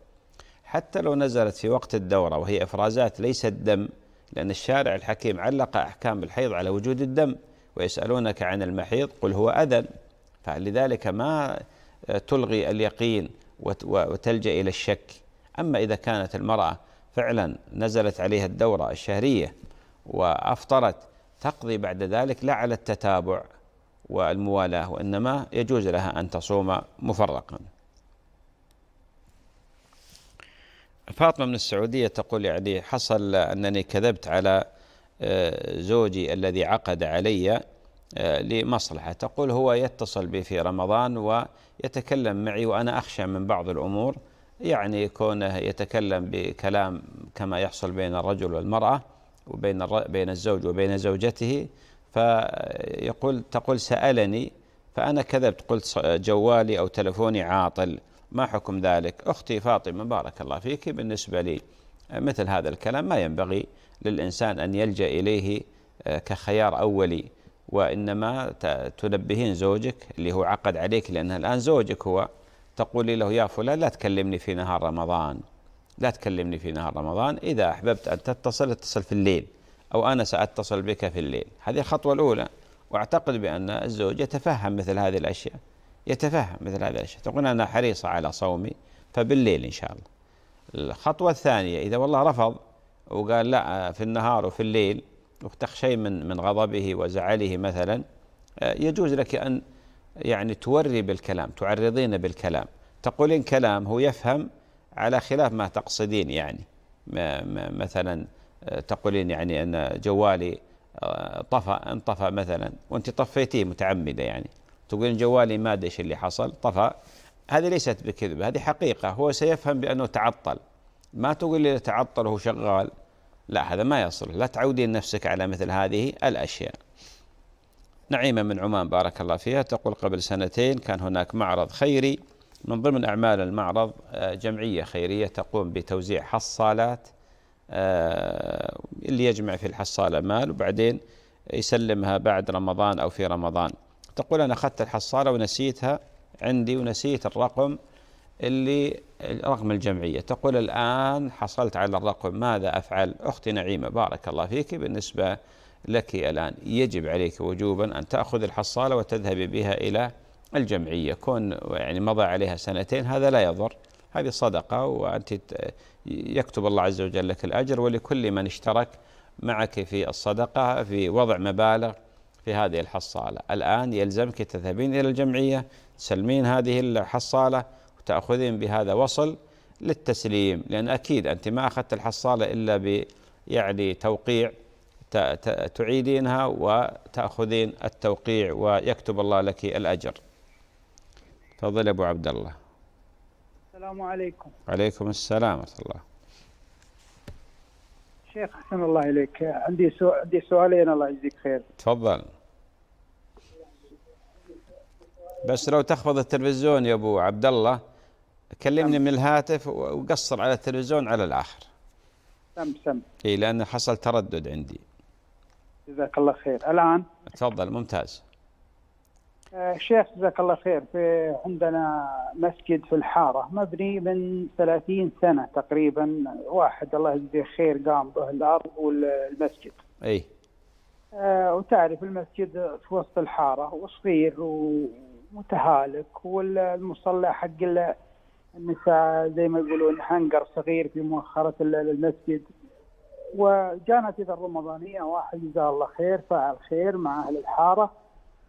حتى لو نزلت في وقت الدورة وهي إفرازات ليست دم لأن الشارع الحكيم علق أحكام الحيض على وجود الدم ويسألونك عن المحيض قل هو أذن فلذلك ما تلغي اليقين وتلجأ إلى الشك أما إذا كانت المرأة فعلا نزلت عليها الدورة الشهرية وأفطرت تقضي بعد ذلك لا على التتابع والموالاة وإنما يجوز لها أن تصوم مفرقا فاطمة من السعودية تقول يعني حصل أنني كذبت على آه، زوجي الذي عقد علي آه، لمصلحة تقول هو يتصل بي في رمضان ويتكلم معي وأنا أخشى من بعض الأمور يعني كونه يتكلم بكلام كما يحصل بين الرجل والمرأة وبين بين الزوج وبين زوجته فيقول تقول سألني فأنا كذبت قلت جوالي أو تلفوني عاطل ما حكم ذلك أختي فاطمة بارك الله فيك بالنسبة لي مثل هذا الكلام ما ينبغي للإنسان أن يلجأ إليه آه، كخيار أولي وإنما تنبهين زوجك اللي هو عقد عليك لأنه الآن زوجك هو تقولي له يا فلان لا تكلمني في نهار رمضان لا تكلمني في نهار رمضان إذا أحببت أن تتصل اتصل في الليل أو أنا سأتصل بك في الليل هذه الخطوة الأولى وأعتقد بأن الزوج يتفهم مثل هذه الأشياء يتفهم مثل هذه الأشياء تقول أنا حريصة على صومي فبالليل إن شاء الله الخطوة الثانية إذا والله رفض وقال لا في النهار وفي الليل وتخشي من من غضبه وزعله مثلا آه، يجوز لك أن يعني توري بالكلام تعرضين بالكلام تقولين كلام هو يفهم على خلاف ما تقصدين يعني مثلا آه، تقولين يعني أن جوالي آه، طفى انطفى مثلا وأنت طفيتيه متعمدة يعني تقولين جوالي ما ادري ايش اللي حصل طفى هذه ليست بكذبة هذه حقيقة هو سيفهم بأنه تعطل ما تقول لي تعطل وهو شغال لا هذا ما يصلح لا تعودين نفسك على مثل هذه الأشياء نعيمة من عمان بارك الله فيها تقول قبل سنتين كان هناك معرض خيري من ضمن أعمال المعرض آه، جمعية خيرية تقوم بتوزيع حصالات آه، اللي يجمع في الحصالة مال وبعدين يسلمها بعد رمضان أو في رمضان تقول أنا أخذت الحصالة ونسيتها عندي ونسيت الرقم اللي رقم الجمعية تقول الآن حصلت على الرقم ماذا أفعل أختي نعيمة بارك الله فيك بالنسبة لك الآن يجب عليك وجوبا أن تأخذ الحصالة وتذهبي بها إلى الجمعية كون يعني مضى عليها سنتين هذا لا يضر هذه صدقة وأنت يكتب الله عز وجل لك الأجر ولكل من اشترك معك في الصدقة في وضع مبالغ في هذه الحصالة الآن يلزمك تذهبين إلى الجمعية تسلمين هذه الحصالة وتأخذين بهذا وصل للتسليم لأن أكيد أنت ما أخذت الحصالة إلا ب يعني توقيع تعيدينها وتأخذين التوقيع ويكتب الله لك الأجر تفضل أبو عبد الله السلام عليكم وعليكم السلام ورحمة الله شيخ حسن الله إليك عندي عندي سؤالين الله يجزيك خير تفضل بس لو تخفض التلفزيون يا أبو عبد الله كلمني من الهاتف وقصر على التلفزيون على الآخر سم سم اي لأنه حصل تردد عندي جزاك الله خير الآن تفضل ممتاز آه، شيخ جزاك الله خير في عندنا مسجد في الحارة مبني من 30 سنة تقريبا واحد الله يجزيه خير قام به الأرض والمسجد أي آه وتعرف المسجد في وسط الحارة وصغير ومتهالك والمصلى حق النساء زي ما يقولون هنجر صغير في مؤخرة المسجد في إذا الرمضانية واحد جزاه الله خير فعل خير مع أهل الحارة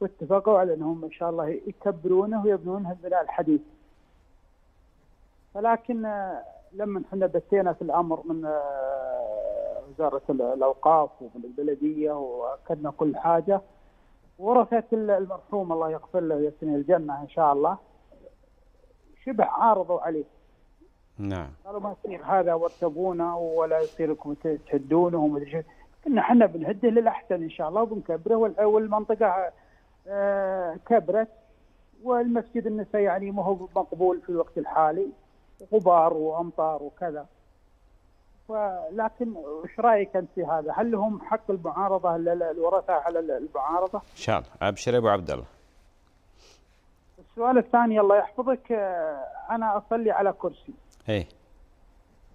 واتفقوا على أنهم إن شاء الله يكبرونه ويبنونه البناء الحديث ولكن آه، لما احنا بثينا في الامر من آه، وزاره الاوقاف ومن البلديه واكدنا كل حاجه ورثه المرحوم الله يغفر له ويسكنه الجنه ان شاء الله شبه عارضوا عليه نعم قالوا ما يصير هذا وارتبونا ولا يصير لكم تهدونه ومدري شو قلنا احنا بنهده للاحسن ان شاء الله وبنكبره والمنطقه آه، كبرت والمسجد النساء يعني ما هو مقبول في الوقت الحالي غبار وامطار وكذا ولكن ايش رايك انت في هذا؟ هل لهم حق المعارضه الورثه على المعارضه؟ ان شاء الله ابشر يا ابو عبد الله. السؤال الثاني الله يحفظك آه، انا اصلي على كرسي. ايه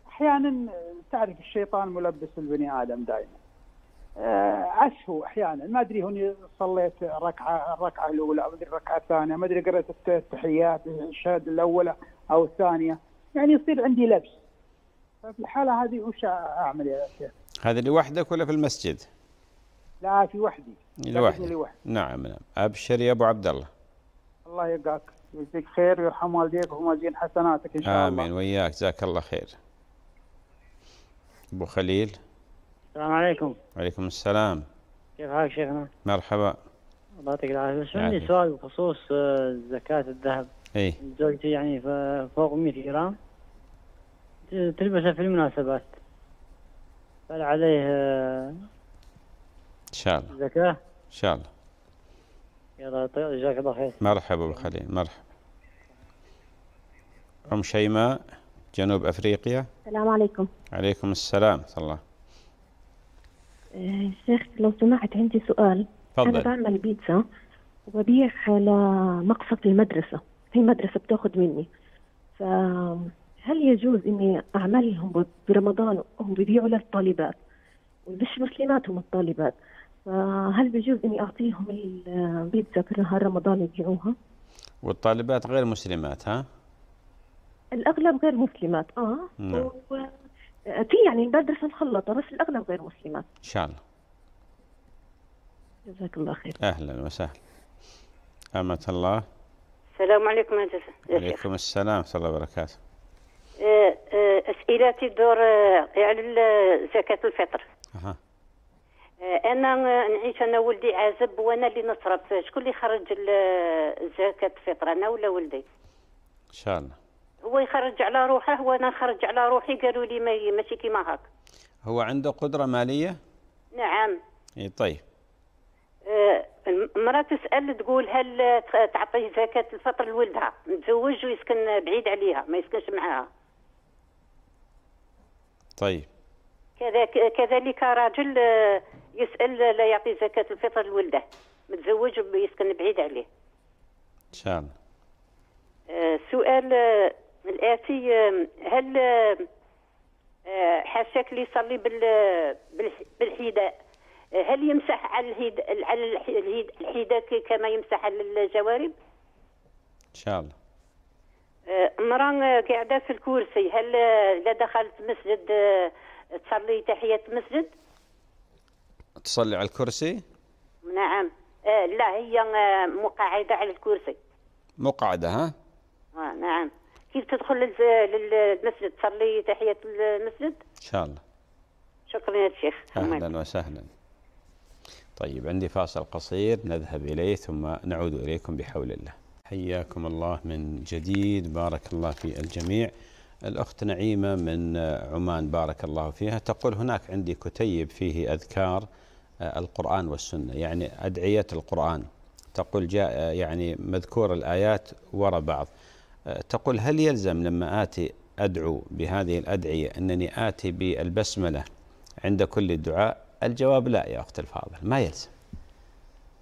احيانا تعرف الشيطان ملبس البني ادم دائما آه، عشو احيانا ما ادري هني صليت ركعه الركعه الاولى ما ادري الركعه الثانيه ما ادري قرأت التحيات الشهاده الاولى او الثانيه يعني يصير عندي لبس ففي الحاله هذه وش اعمل يا شيخ؟ هذا لوحدك ولا في المسجد؟ لا في وحدي لوحدي لوحدي نعم نعم ابشر يا ابو عبد الله الله يقاك يجزيك خير ويرحم والديك ومازين حسناتك ان شاء آمين الله امين وياك جزاك الله خير ابو خليل السلام عليكم وعليكم السلام كيف حالك شيخنا مرحبا الله يعطيك العافيه بس عندي سؤال بخصوص آه، زكاه الذهب اي زوجتي يعني فوق 100 جرام تلبسه في المناسبات عليه آه، ان شاء الله زكاه ان شاء الله يلا طيب، جزاك الله خير مرحبا خليل مرحبا أم شيماء جنوب أفريقيا السلام عليكم عليكم السلام ورحمة الله إيه، شيخ لو سمحت عندي سؤال فضل. أنا بعمل بيتزا وببيع على مقصف المدرسة في مدرسة بتاخذ مني فهل يجوز إني اعملهم برمضان وهم بيبيعوا للطالبات مش مسلمات هم الطالبات فهل آه، بيجوز اني اعطيهم البيتزا آه، كل نهار رمضان يبيعوها؟ والطالبات غير مسلمات ها؟ الاغلب غير مسلمات اه, نعم. آه، في يعني المدرسه مخلطه بس الاغلب غير مسلمات. ان شاء الله. جزاك الله خير. اهلا وسهلا. امة الله. السلام عليكم يا وعليكم السلام ورحمه الله وبركاته. اسئلتي دور على يعني زكاه الفطر. أه. آه، انا نعيش انا ولدي عازب وانا اللي نصرف شكون اللي يخرج الزكاه الفطر انا ولا ولدي ان شاء الله هو يخرج على روحه وانا نخرج على روحي قالوا لي ماشي كيما هاك هو عنده قدره ماليه نعم اي طيب آه، المرأة تسأل تقول هل تعطيه زكاة الفطر لولدها متزوج ويسكن بعيد عليها ما يسكنش معاها طيب كذلك راجل آه، يسال لا يعطي زكاه الفطر لولده متزوج ويسكن بعيد عليه ان شاء الله آه، سؤال آه، الاتي هل حاشاك اللي يصلي بالحذاء هل يمسح على الهيد على الحذاء كما يمسح على الجوارب؟ ان شاء الله امرأة قاعدة في الكرسي هل لا دخلت مسجد تصلي تحية المسجد تصلي على الكرسي نعم آه لا هي آه، مقعدة على الكرسي مقعدة ها آه نعم كيف تدخل للمسجد تصلي تحية المسجد إن شاء الله شكرا يا شيخ أهلا وسهلا طيب عندي فاصل قصير نذهب إليه ثم نعود إليكم بحول الله حياكم الله من جديد بارك الله في الجميع الأخت نعيمة من عمان بارك الله فيها تقول هناك عندي كتيب فيه أذكار آه، القرآن والسنة يعني أدعية القرآن تقول جاء آه، يعني مذكور الآيات وراء بعض آه، تقول هل يلزم لما آتي أدعو بهذه الأدعية أنني آتي بالبسملة عند كل الدعاء الجواب لا يا أخت الفاضل ما يلزم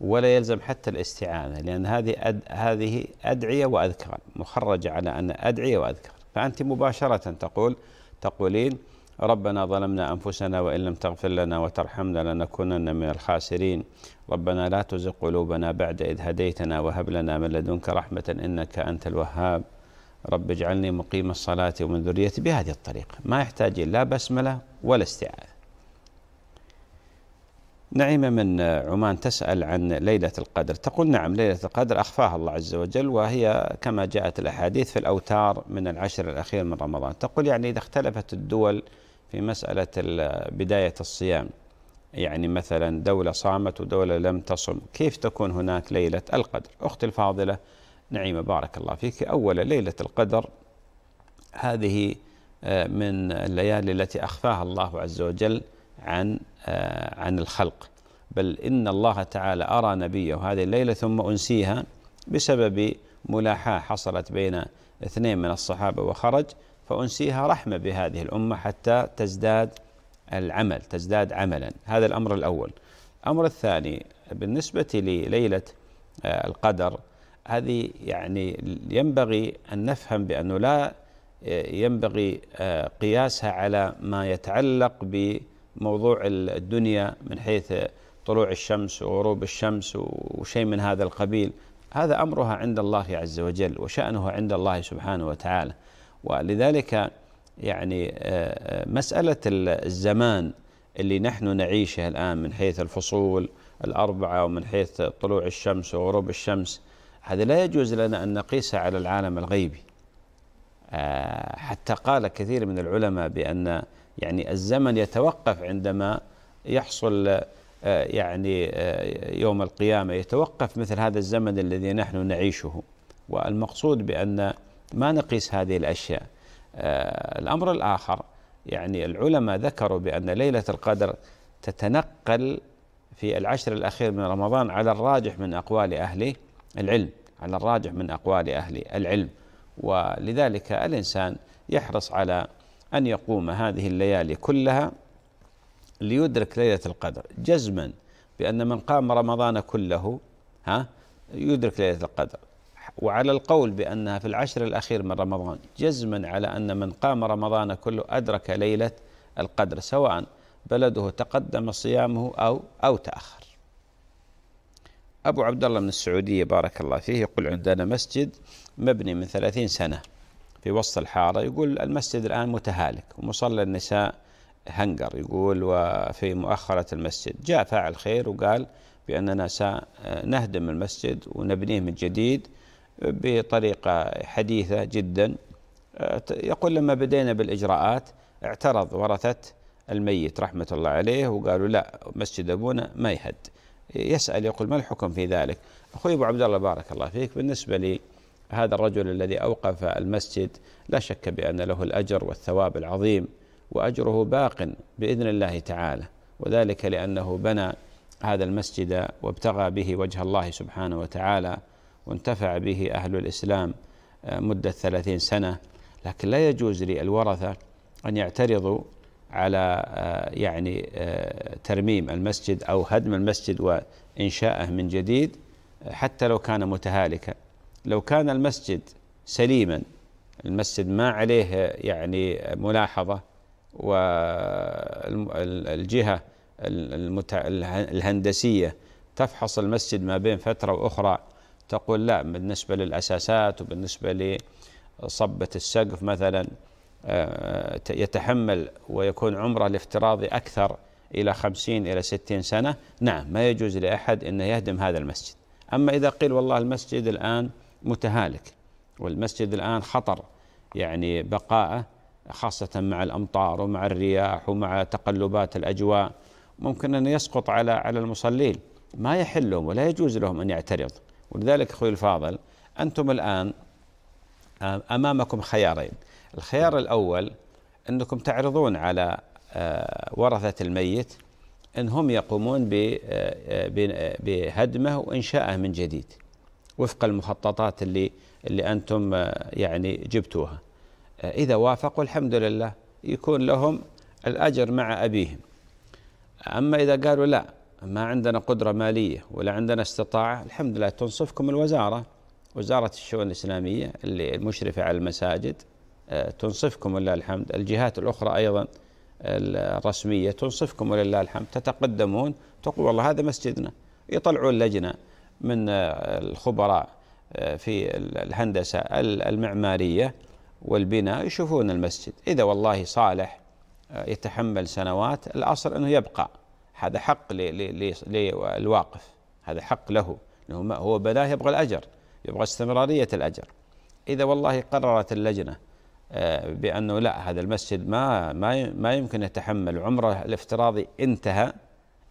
ولا يلزم حتى الاستعانة لأن هذه أد... هذه أدعية وأذكار مخرجة على أن أدعية وأذكار فأنت مباشرة تقول تقولين ربنا ظلمنا أنفسنا وإن لم تغفر لنا وترحمنا لنكونن من الخاسرين ربنا لا تزغ قلوبنا بعد إذ هديتنا وهب لنا من لدنك رحمة إنك أنت الوهاب رب اجعلني مقيم الصلاة ومن ذريتي بهذه الطريقة ما يحتاج لا بسملة ولا استعاذة نعيمة من عمان تسأل عن ليلة القدر تقول نعم ليلة القدر أخفاها الله عز وجل وهي كما جاءت الأحاديث في الأوتار من العشر الأخير من رمضان تقول يعني إذا اختلفت الدول في مسألة بداية الصيام يعني مثلا دولة صامت ودولة لم تصم كيف تكون هناك ليلة القدر أختي الفاضلة نعيمة بارك الله فيك أولا ليلة القدر هذه آه، من الليالي التي أخفاها الله عز وجل عن آه، عن الخلق بل إن الله تعالى أرى نبيه هذه الليلة ثم أنسيها بسبب ملاحاة حصلت بين اثنين من الصحابة وخرج فأنسيها رحمة بهذه الأمة حتى تزداد العمل تزداد عملا هذا الأمر الأول الأمر الثاني بالنسبة لليلة آه، القدر هذه يعني ينبغي أن نفهم بأنه لا آه، ينبغي قياسها على ما يتعلق ب موضوع الدنيا من حيث طلوع الشمس وغروب الشمس وشيء من هذا القبيل هذا امرها عند الله عز وجل وشانه عند الله سبحانه وتعالى ولذلك يعني آه، آه، مساله الزمان اللي نحن نعيشه الان من حيث الفصول الاربعه ومن حيث طلوع الشمس وغروب الشمس هذا لا يجوز لنا ان نقيسها على العالم الغيبي آه، حتى قال كثير من العلماء بان يعني الزمن يتوقف عندما يحصل آه، يعني آه، يوم القيامة يتوقف مثل هذا الزمن الذي نحن نعيشه والمقصود بأن ما نقيس هذه الأشياء آه، الأمر الآخر يعني العلماء ذكروا بأن ليلة القدر تتنقل في العشر الأخير من رمضان على الراجح من أقوال أهل العلم على الراجح من أقوال أهل العلم ولذلك الإنسان يحرص على أن يقوم هذه الليالي كلها ليدرك ليلة القدر جزما بأن من قام رمضان كله ها يدرك ليلة القدر وعلى القول بأنها في العشر الأخير من رمضان جزما على أن من قام رمضان كله أدرك ليلة القدر سواء بلده تقدم صيامه أو أو تأخر أبو عبد الله من السعودية بارك الله فيه يقول عندنا مسجد مبني من ثلاثين سنة في وسط الحارة يقول المسجد الآن متهالك ومصلى النساء هنجر يقول وفي مؤخرة المسجد جاء فاعل خير وقال بأننا سنهدم المسجد ونبنيه من جديد بطريقة حديثة جدا يقول لما بدينا بالإجراءات اعترض ورثة الميت رحمة الله عليه وقالوا لا مسجد أبونا ما يهد يسأل يقول ما الحكم في ذلك أخوي أبو عبد الله بارك الله فيك بالنسبة لي هذا الرجل الذي أوقف المسجد لا شك بأن له الأجر والثواب العظيم وأجره باق بإذن الله تعالى وذلك لأنه بنى هذا المسجد وابتغى به وجه الله سبحانه وتعالى وانتفع به أهل الإسلام آه، مدة ثلاثين سنة لكن لا يجوز للورثة أن يعترضوا على آه، يعني آه، ترميم المسجد أو هدم المسجد وإنشاءه من جديد حتى لو كان متهالكا لو كان المسجد سليما المسجد ما عليه يعني ملاحظة والجهة الهندسية تفحص المسجد ما بين فترة وأخرى تقول لا بالنسبة للأساسات وبالنسبة لصبة السقف مثلا آه، يتحمل ويكون عمره الافتراضي أكثر إلى خمسين إلى ستين سنة نعم ما يجوز لأحد أنه يهدم هذا المسجد أما إذا قيل والله المسجد الآن متهالك والمسجد الآن خطر يعني بقاءه خاصة مع الأمطار ومع الرياح ومع تقلبات الأجواء ممكن أن يسقط على على المصلين ما يحل لهم ولا يجوز لهم أن يعترض ولذلك أخوي الفاضل أنتم الآن أمامكم خيارين الخيار الأول أنكم تعرضون على ورثة الميت أن هم يقومون بهدمه وإنشائه من جديد وفق المخططات اللي اللي انتم آه، يعني جبتوها. آه، اذا وافقوا الحمد لله يكون لهم الاجر مع ابيهم. اما اذا قالوا لا ما عندنا قدره ماليه ولا عندنا استطاعه الحمد لله تنصفكم الوزاره وزاره الشؤون الاسلاميه اللي المشرفه على المساجد آه، تنصفكم ولله الحمد، الجهات الاخرى ايضا الرسميه تنصفكم ولله الحمد تتقدمون تقول والله هذا مسجدنا يطلعون لجنه من آه، الخبراء آه، في الهندسة المعمارية والبناء يشوفون المسجد إذا والله صالح آه، يتحمل سنوات الأصل أنه يبقى هذا حق للواقف هذا حق له هو بناه يبغى الأجر يبغى استمرارية الأجر إذا والله قررت اللجنة بأنه لا هذا المسجد ما ما ما يمكن يتحمل عمره الافتراضي انتهى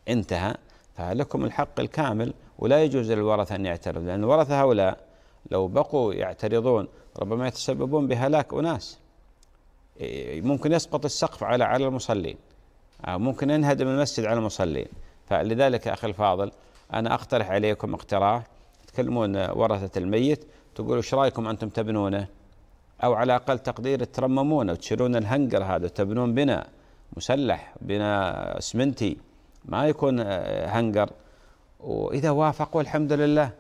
انتهى فلكم الحق الكامل ولا يجوز للورثة أن يعترض لأن الورثة هؤلاء لو بقوا يعترضون ربما يتسببون بهلاك أناس إيه، ممكن يسقط السقف على على المصلين أو آه، ممكن ينهدم المسجد على المصلين فلذلك أخي الفاضل أنا أقترح عليكم اقتراح تكلمون ورثة الميت تقولوا ايش رايكم أنتم تبنونه أو على أقل تقدير ترممونه وتشيلون الهنجر هذا وتبنون بناء مسلح بناء اسمنتي ما يكون آه، هنجر وإذا وافقوا الحمد لله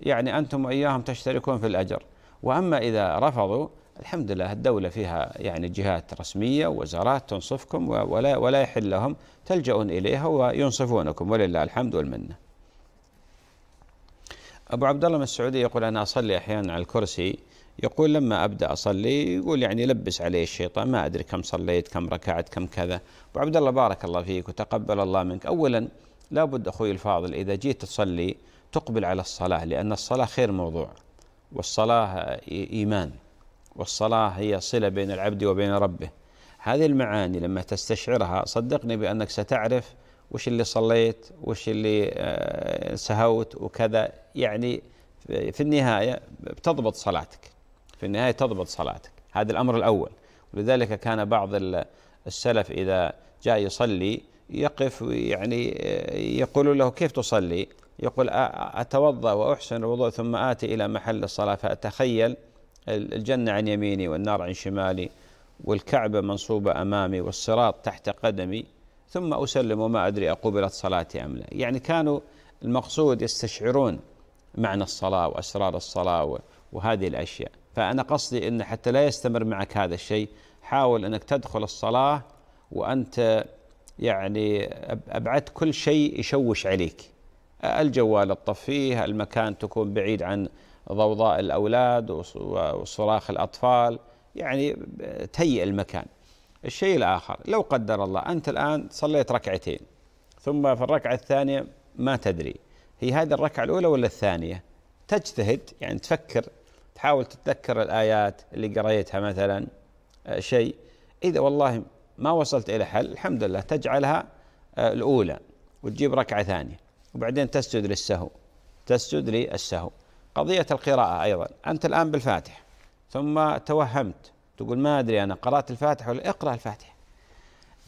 يعني أنتم وإياهم تشتركون في الأجر وأما إذا رفضوا الحمد لله الدولة فيها يعني جهات رسمية وزارات تنصفكم ولا ولا يحل لهم تلجؤون إليها وينصفونكم ولله الحمد والمنة. أبو عبد الله من السعودية يقول أنا أصلي أحيانا على الكرسي يقول لما أبدأ أصلي يقول يعني لبس عليه الشيطان ما أدري كم صليت كم ركعت كم كذا أبو عبد الله بارك الله فيك وتقبل الله منك أولا لابد أخوي الفاضل إذا جيت تصلي تقبل على الصلاة لأن الصلاة خير موضوع والصلاة إيمان والصلاة هي صلة بين العبد وبين ربه هذه المعاني لما تستشعرها صدقني بأنك ستعرف وش اللي صليت وش اللي آه، سهوت وكذا يعني في النهاية بتضبط صلاتك في النهاية تضبط صلاتك هذا الأمر الأول ولذلك كان بعض السلف إذا جاء يصلي يقف يعني آه، يقول له كيف تصلي يقول أتوضأ وأحسن الوضوء ثم آتي إلى محل الصلاة فأتخيل الجنة عن يميني والنار عن شمالي والكعبة منصوبة أمامي والصراط تحت قدمي ثم أسلم وما أدري أقبلت صلاتي أم لا يعني كانوا المقصود يستشعرون معنى الصلاة وأسرار الصلاة وهذه الأشياء فأنا قصدي أن حتى لا يستمر معك هذا الشيء حاول أنك تدخل الصلاة وأنت يعني ابعدت كل شيء يشوش عليك الجوال تطفيه المكان تكون بعيد عن ضوضاء الاولاد وصراخ الاطفال يعني تهيئ المكان الشيء الاخر لو قدر الله انت الان صليت ركعتين ثم في الركعه الثانيه ما تدري هي هذه الركعه الاولى ولا الثانيه تجتهد يعني تفكر تحاول تتذكر الايات اللي قريتها مثلا شيء اذا والله ما وصلت إلى حل الحمد لله تجعلها آه، الأولى وتجيب ركعة ثانية وبعدين تسجد للسهو تسجد للسهو قضية القراءة أيضا أنت الآن بالفاتح ثم توهمت تقول ما أدري أنا قرأت الفاتحة ولا اقرأ الفاتحة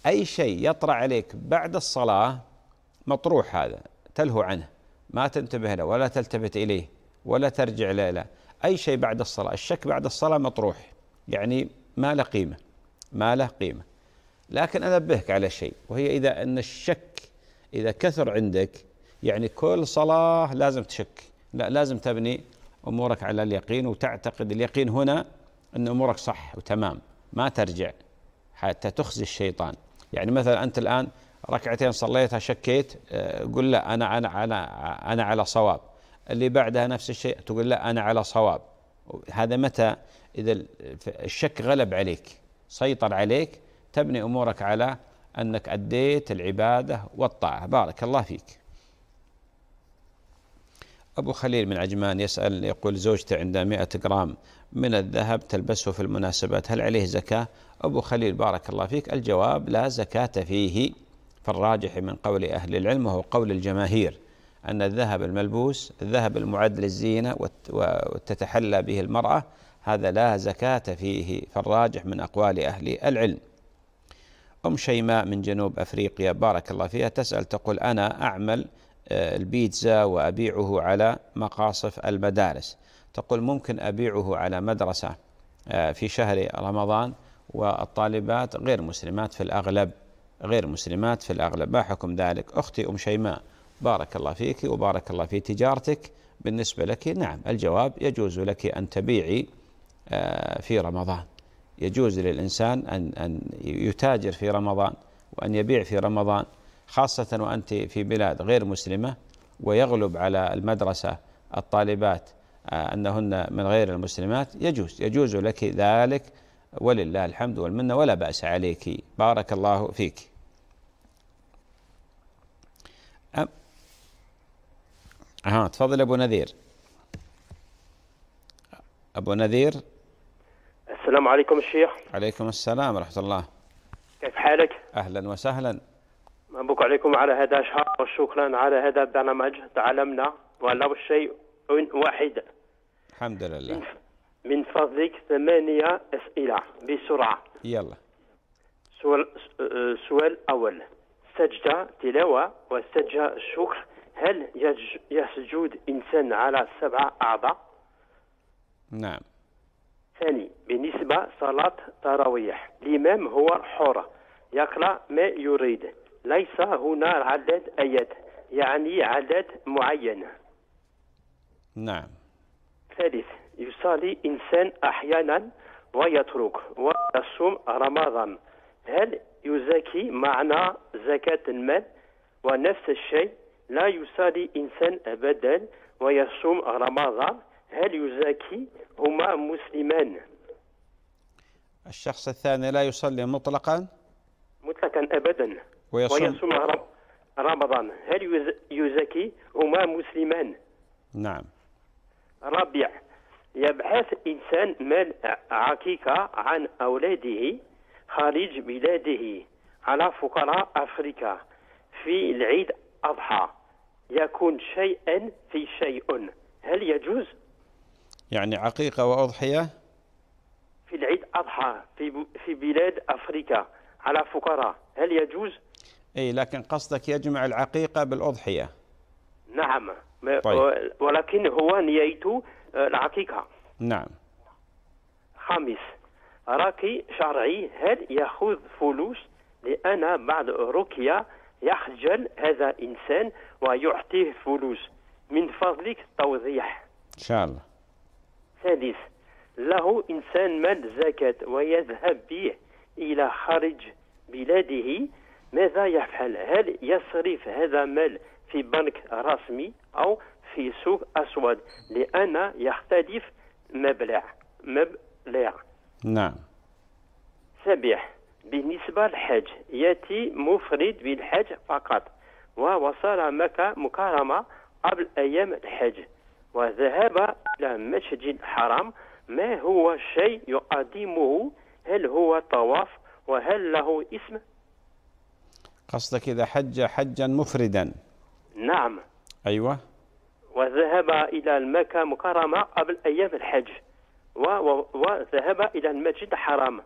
أي شيء يطرأ عليك بعد الصلاة مطروح هذا تلهو عنه ما تنتبه له ولا تلتفت إليه ولا ترجع له أي شيء بعد الصلاة الشك بعد الصلاة مطروح يعني ما له قيمة ما له قيمة لكن أنبهك على شيء وهي إذا أن الشك إذا كثر عندك يعني كل صلاة لازم تشك لا لازم تبني أمورك على اليقين وتعتقد اليقين هنا أن أمورك صح وتمام ما ترجع حتى تخزي الشيطان يعني مثلا أنت الآن ركعتين صليتها شكيت آه، قل لا أنا أنا أنا أنا على صواب اللي بعدها نفس الشيء تقول لا أنا على صواب هذا متى إذا الشك غلب عليك سيطر عليك تبني امورك على انك اديت العباده والطاعه بارك الله فيك. ابو خليل من عجمان يسال يقول زوجتي عندها 100 جرام من الذهب تلبسه في المناسبات هل عليه زكاه؟ ابو خليل بارك الله فيك الجواب لا زكاه فيه فالراجح من قول اهل العلم وهو قول الجماهير. أن الذهب الملبوس الذهب المعد للزينة وتتحلى به المرأة هذا لا زكاة فيه فالراجح من أقوال أهل العلم أم شيماء من جنوب أفريقيا بارك الله فيها تسأل تقول أنا أعمل آه، البيتزا وأبيعه على مقاصف المدارس تقول ممكن أبيعه على مدرسة آه، في شهر رمضان والطالبات غير مسلمات في الأغلب غير مسلمات في الأغلب ما حكم ذلك أختي أم شيماء بارك الله فيك وبارك الله في تجارتك بالنسبة لك نعم الجواب يجوز لك أن تبيعي آه، في رمضان يجوز للإنسان أن أن يتاجر في رمضان وأن يبيع في رمضان خاصة وأنت في بلاد غير مسلمة ويغلب على المدرسة الطالبات آه، أنهن من غير المسلمات يجوز يجوز لك ذلك ولله الحمد والمنة ولا بأس عليك بارك الله فيك أه تفضل أبو نذير أبو نذير السلام عليكم الشيخ عليكم السلام ورحمة الله كيف حالك؟ أهلا وسهلا مبروك عليكم على هذا الشهر وشكرا على هذا البرنامج تعلمنا ولا شيء واحد الحمد لله من فضلك ثمانية أسئلة بسرعة يلا سؤال سؤال أول سجدة تلاوة وسجدة شكر هل يسجد إنسان على سبعة أعضاء؟ نعم ثاني بالنسبة صلاة تراويح الإمام هو حر يقرأ ما يريد ليس هنا عدد آيات يعني عدد معين نعم ثالث يصلي إنسان أحيانا ويترك ويصوم رمضان هل يزكي معنى زكاة المال ونفس الشيء لا يصلي إنسان أبدا ويصوم رمضان هل يزكي هما مسلمان الشخص الثاني لا يصلي مطلقا مطلقا أبدا ويصوم, ويصوم رمضان هل يزكي هما مسلمان نعم رابع يبحث إنسان مال عقيقة عن أولاده خارج بلاده على فقراء أفريقيا في العيد أضحى يكون شيئا في شيء هل يجوز يعني عقيقة وأضحية في العيد أضحى في في بلاد أفريقيا على فقراء هل يجوز؟ أي لكن قصدك يجمع العقيقة بالأضحية نعم طيب. ولكن هو نيته آه، العقيقة نعم خامس راكي شرعي هل يأخذ فلوس لأن بعد رقية يخجل هذا إنسان ويعطيه فلوس من فضلك توضيح إن شاء الله السادس له إنسان مال زكاة ويذهب به إلى خارج بلاده ماذا يفعل هل يصرف هذا المال في بنك رسمي أو في سوق أسود لأن يختلف مبلغ مبلغ نعم سابع بالنسبة للحج يأتي مفرد بالحج فقط ووصل مكة مكرمة قبل أيام الحج وذهب إلى مسجد الحرام ما هو شيء يقدمه هل هو طواف وهل له اسم قصدك إذا حج حجا مفردا نعم أيوة وذهب إلى المكة مكرمة قبل أيام الحج وذهب إلى المسجد الحرام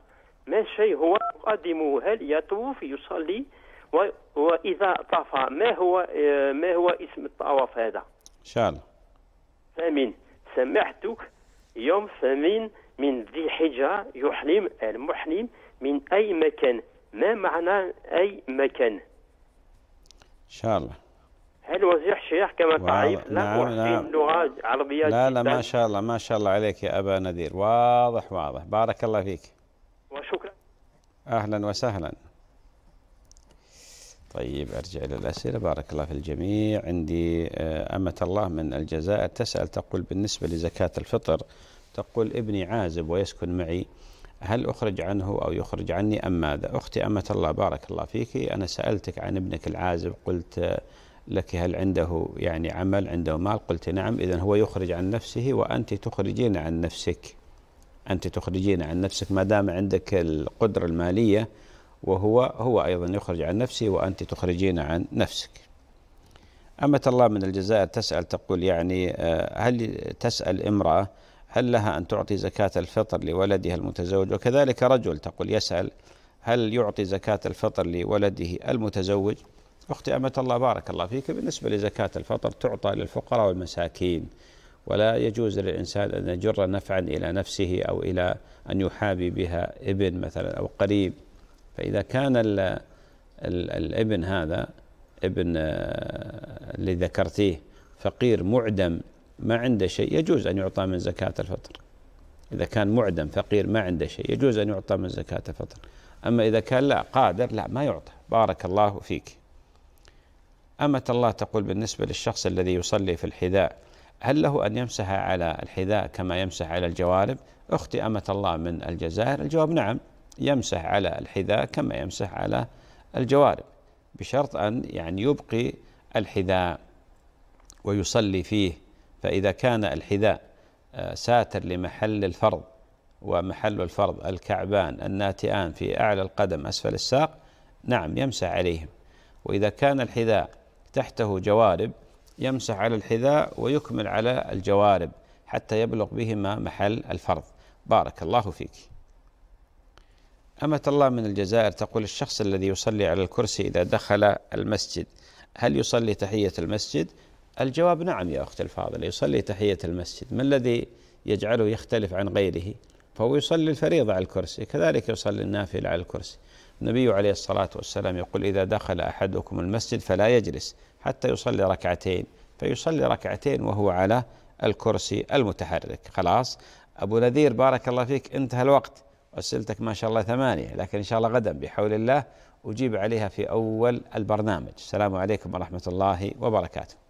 ما الشيء هو يقدمه هل يطوف يصلي وإذا طاف ما هو آه، ما هو اسم الطواف هذا؟ إن شاء الله ثامن سمعتك يوم ثمين من ذي حجة يحلم المحلم من أي مكان ما معنى أي مكان إن شاء الله هل وزيح شيخ كما تعرف لا نعم نعم لغة عربية لا لا ما شاء الله ما شاء الله عليك يا أبا نذير واضح واضح بارك الله فيك وشكرا أهلا وسهلا طيب أرجع إلى الأسئلة بارك الله في الجميع عندي آه، أمة الله من الجزائر تسأل تقول بالنسبة لزكاة الفطر تقول ابني عازب ويسكن معي هل أخرج عنه أو يخرج عني أم ماذا أختي أمة الله بارك الله فيك أنا سألتك عن ابنك العازب قلت آه، لك هل عنده يعني عمل عنده مال قلت نعم إذا هو يخرج عن نفسه وأنت تخرجين عن نفسك أنت تخرجين عن نفسك ما دام عندك القدرة المالية وهو هو أيضا يخرج عن نفسه وأنت تخرجين عن نفسك أمة الله من الجزائر تسأل تقول يعني آه، هل تسأل امرأة هل لها أن تعطي زكاة الفطر لولدها المتزوج وكذلك رجل تقول يسأل هل يعطي زكاة الفطر لولده المتزوج أختي أمة الله بارك الله فيك بالنسبة لزكاة الفطر تعطى للفقراء والمساكين ولا يجوز للإنسان أن يجر نفعا إلى نفسه أو إلى أن يحابي بها ابن مثلا أو قريب فإذا كان الـ الـ الابن هذا ابن آه، اللي ذكرتيه فقير معدم ما عنده شيء يجوز أن يعطى من زكاة الفطر إذا كان معدم فقير ما عنده شيء يجوز أن يعطى من زكاة الفطر أما إذا كان لا قادر لا ما يعطى بارك الله فيك أمة الله تقول بالنسبة للشخص الذي يصلي في الحذاء هل له أن يمسح على الحذاء كما يمسح على الجوارب أختي أمة الله من الجزائر الجواب نعم يمسح على الحذاء كما يمسح على الجوارب بشرط أن يعني يبقي الحذاء ويصلي فيه فإذا كان الحذاء آه، ساتر لمحل الفرض ومحل الفرض الكعبان الناتئان في أعلى القدم أسفل الساق نعم يمسح عليهم وإذا كان الحذاء تحته جوارب يمسح على الحذاء ويكمل على الجوارب حتى يبلغ بهما محل الفرض بارك الله فيك أمة الله من الجزائر تقول الشخص الذي يصلي على الكرسي إذا دخل المسجد هل يصلي تحية المسجد؟ الجواب نعم يا أختي الفاضلة يصلي تحية المسجد ما الذي يجعله يختلف عن غيره؟ فهو يصلي الفريضة على الكرسي كذلك يصلي النافلة على الكرسي النبي عليه الصلاة والسلام يقول إذا دخل أحدكم المسجد فلا يجلس حتى يصلي ركعتين فيصلي ركعتين وهو على الكرسي المتحرك خلاص أبو نذير بارك الله فيك انتهى الوقت أسئلتك ما شاء الله ثمانية لكن إن شاء الله غدا بحول الله أجيب عليها في أول البرنامج السلام عليكم ورحمة الله وبركاته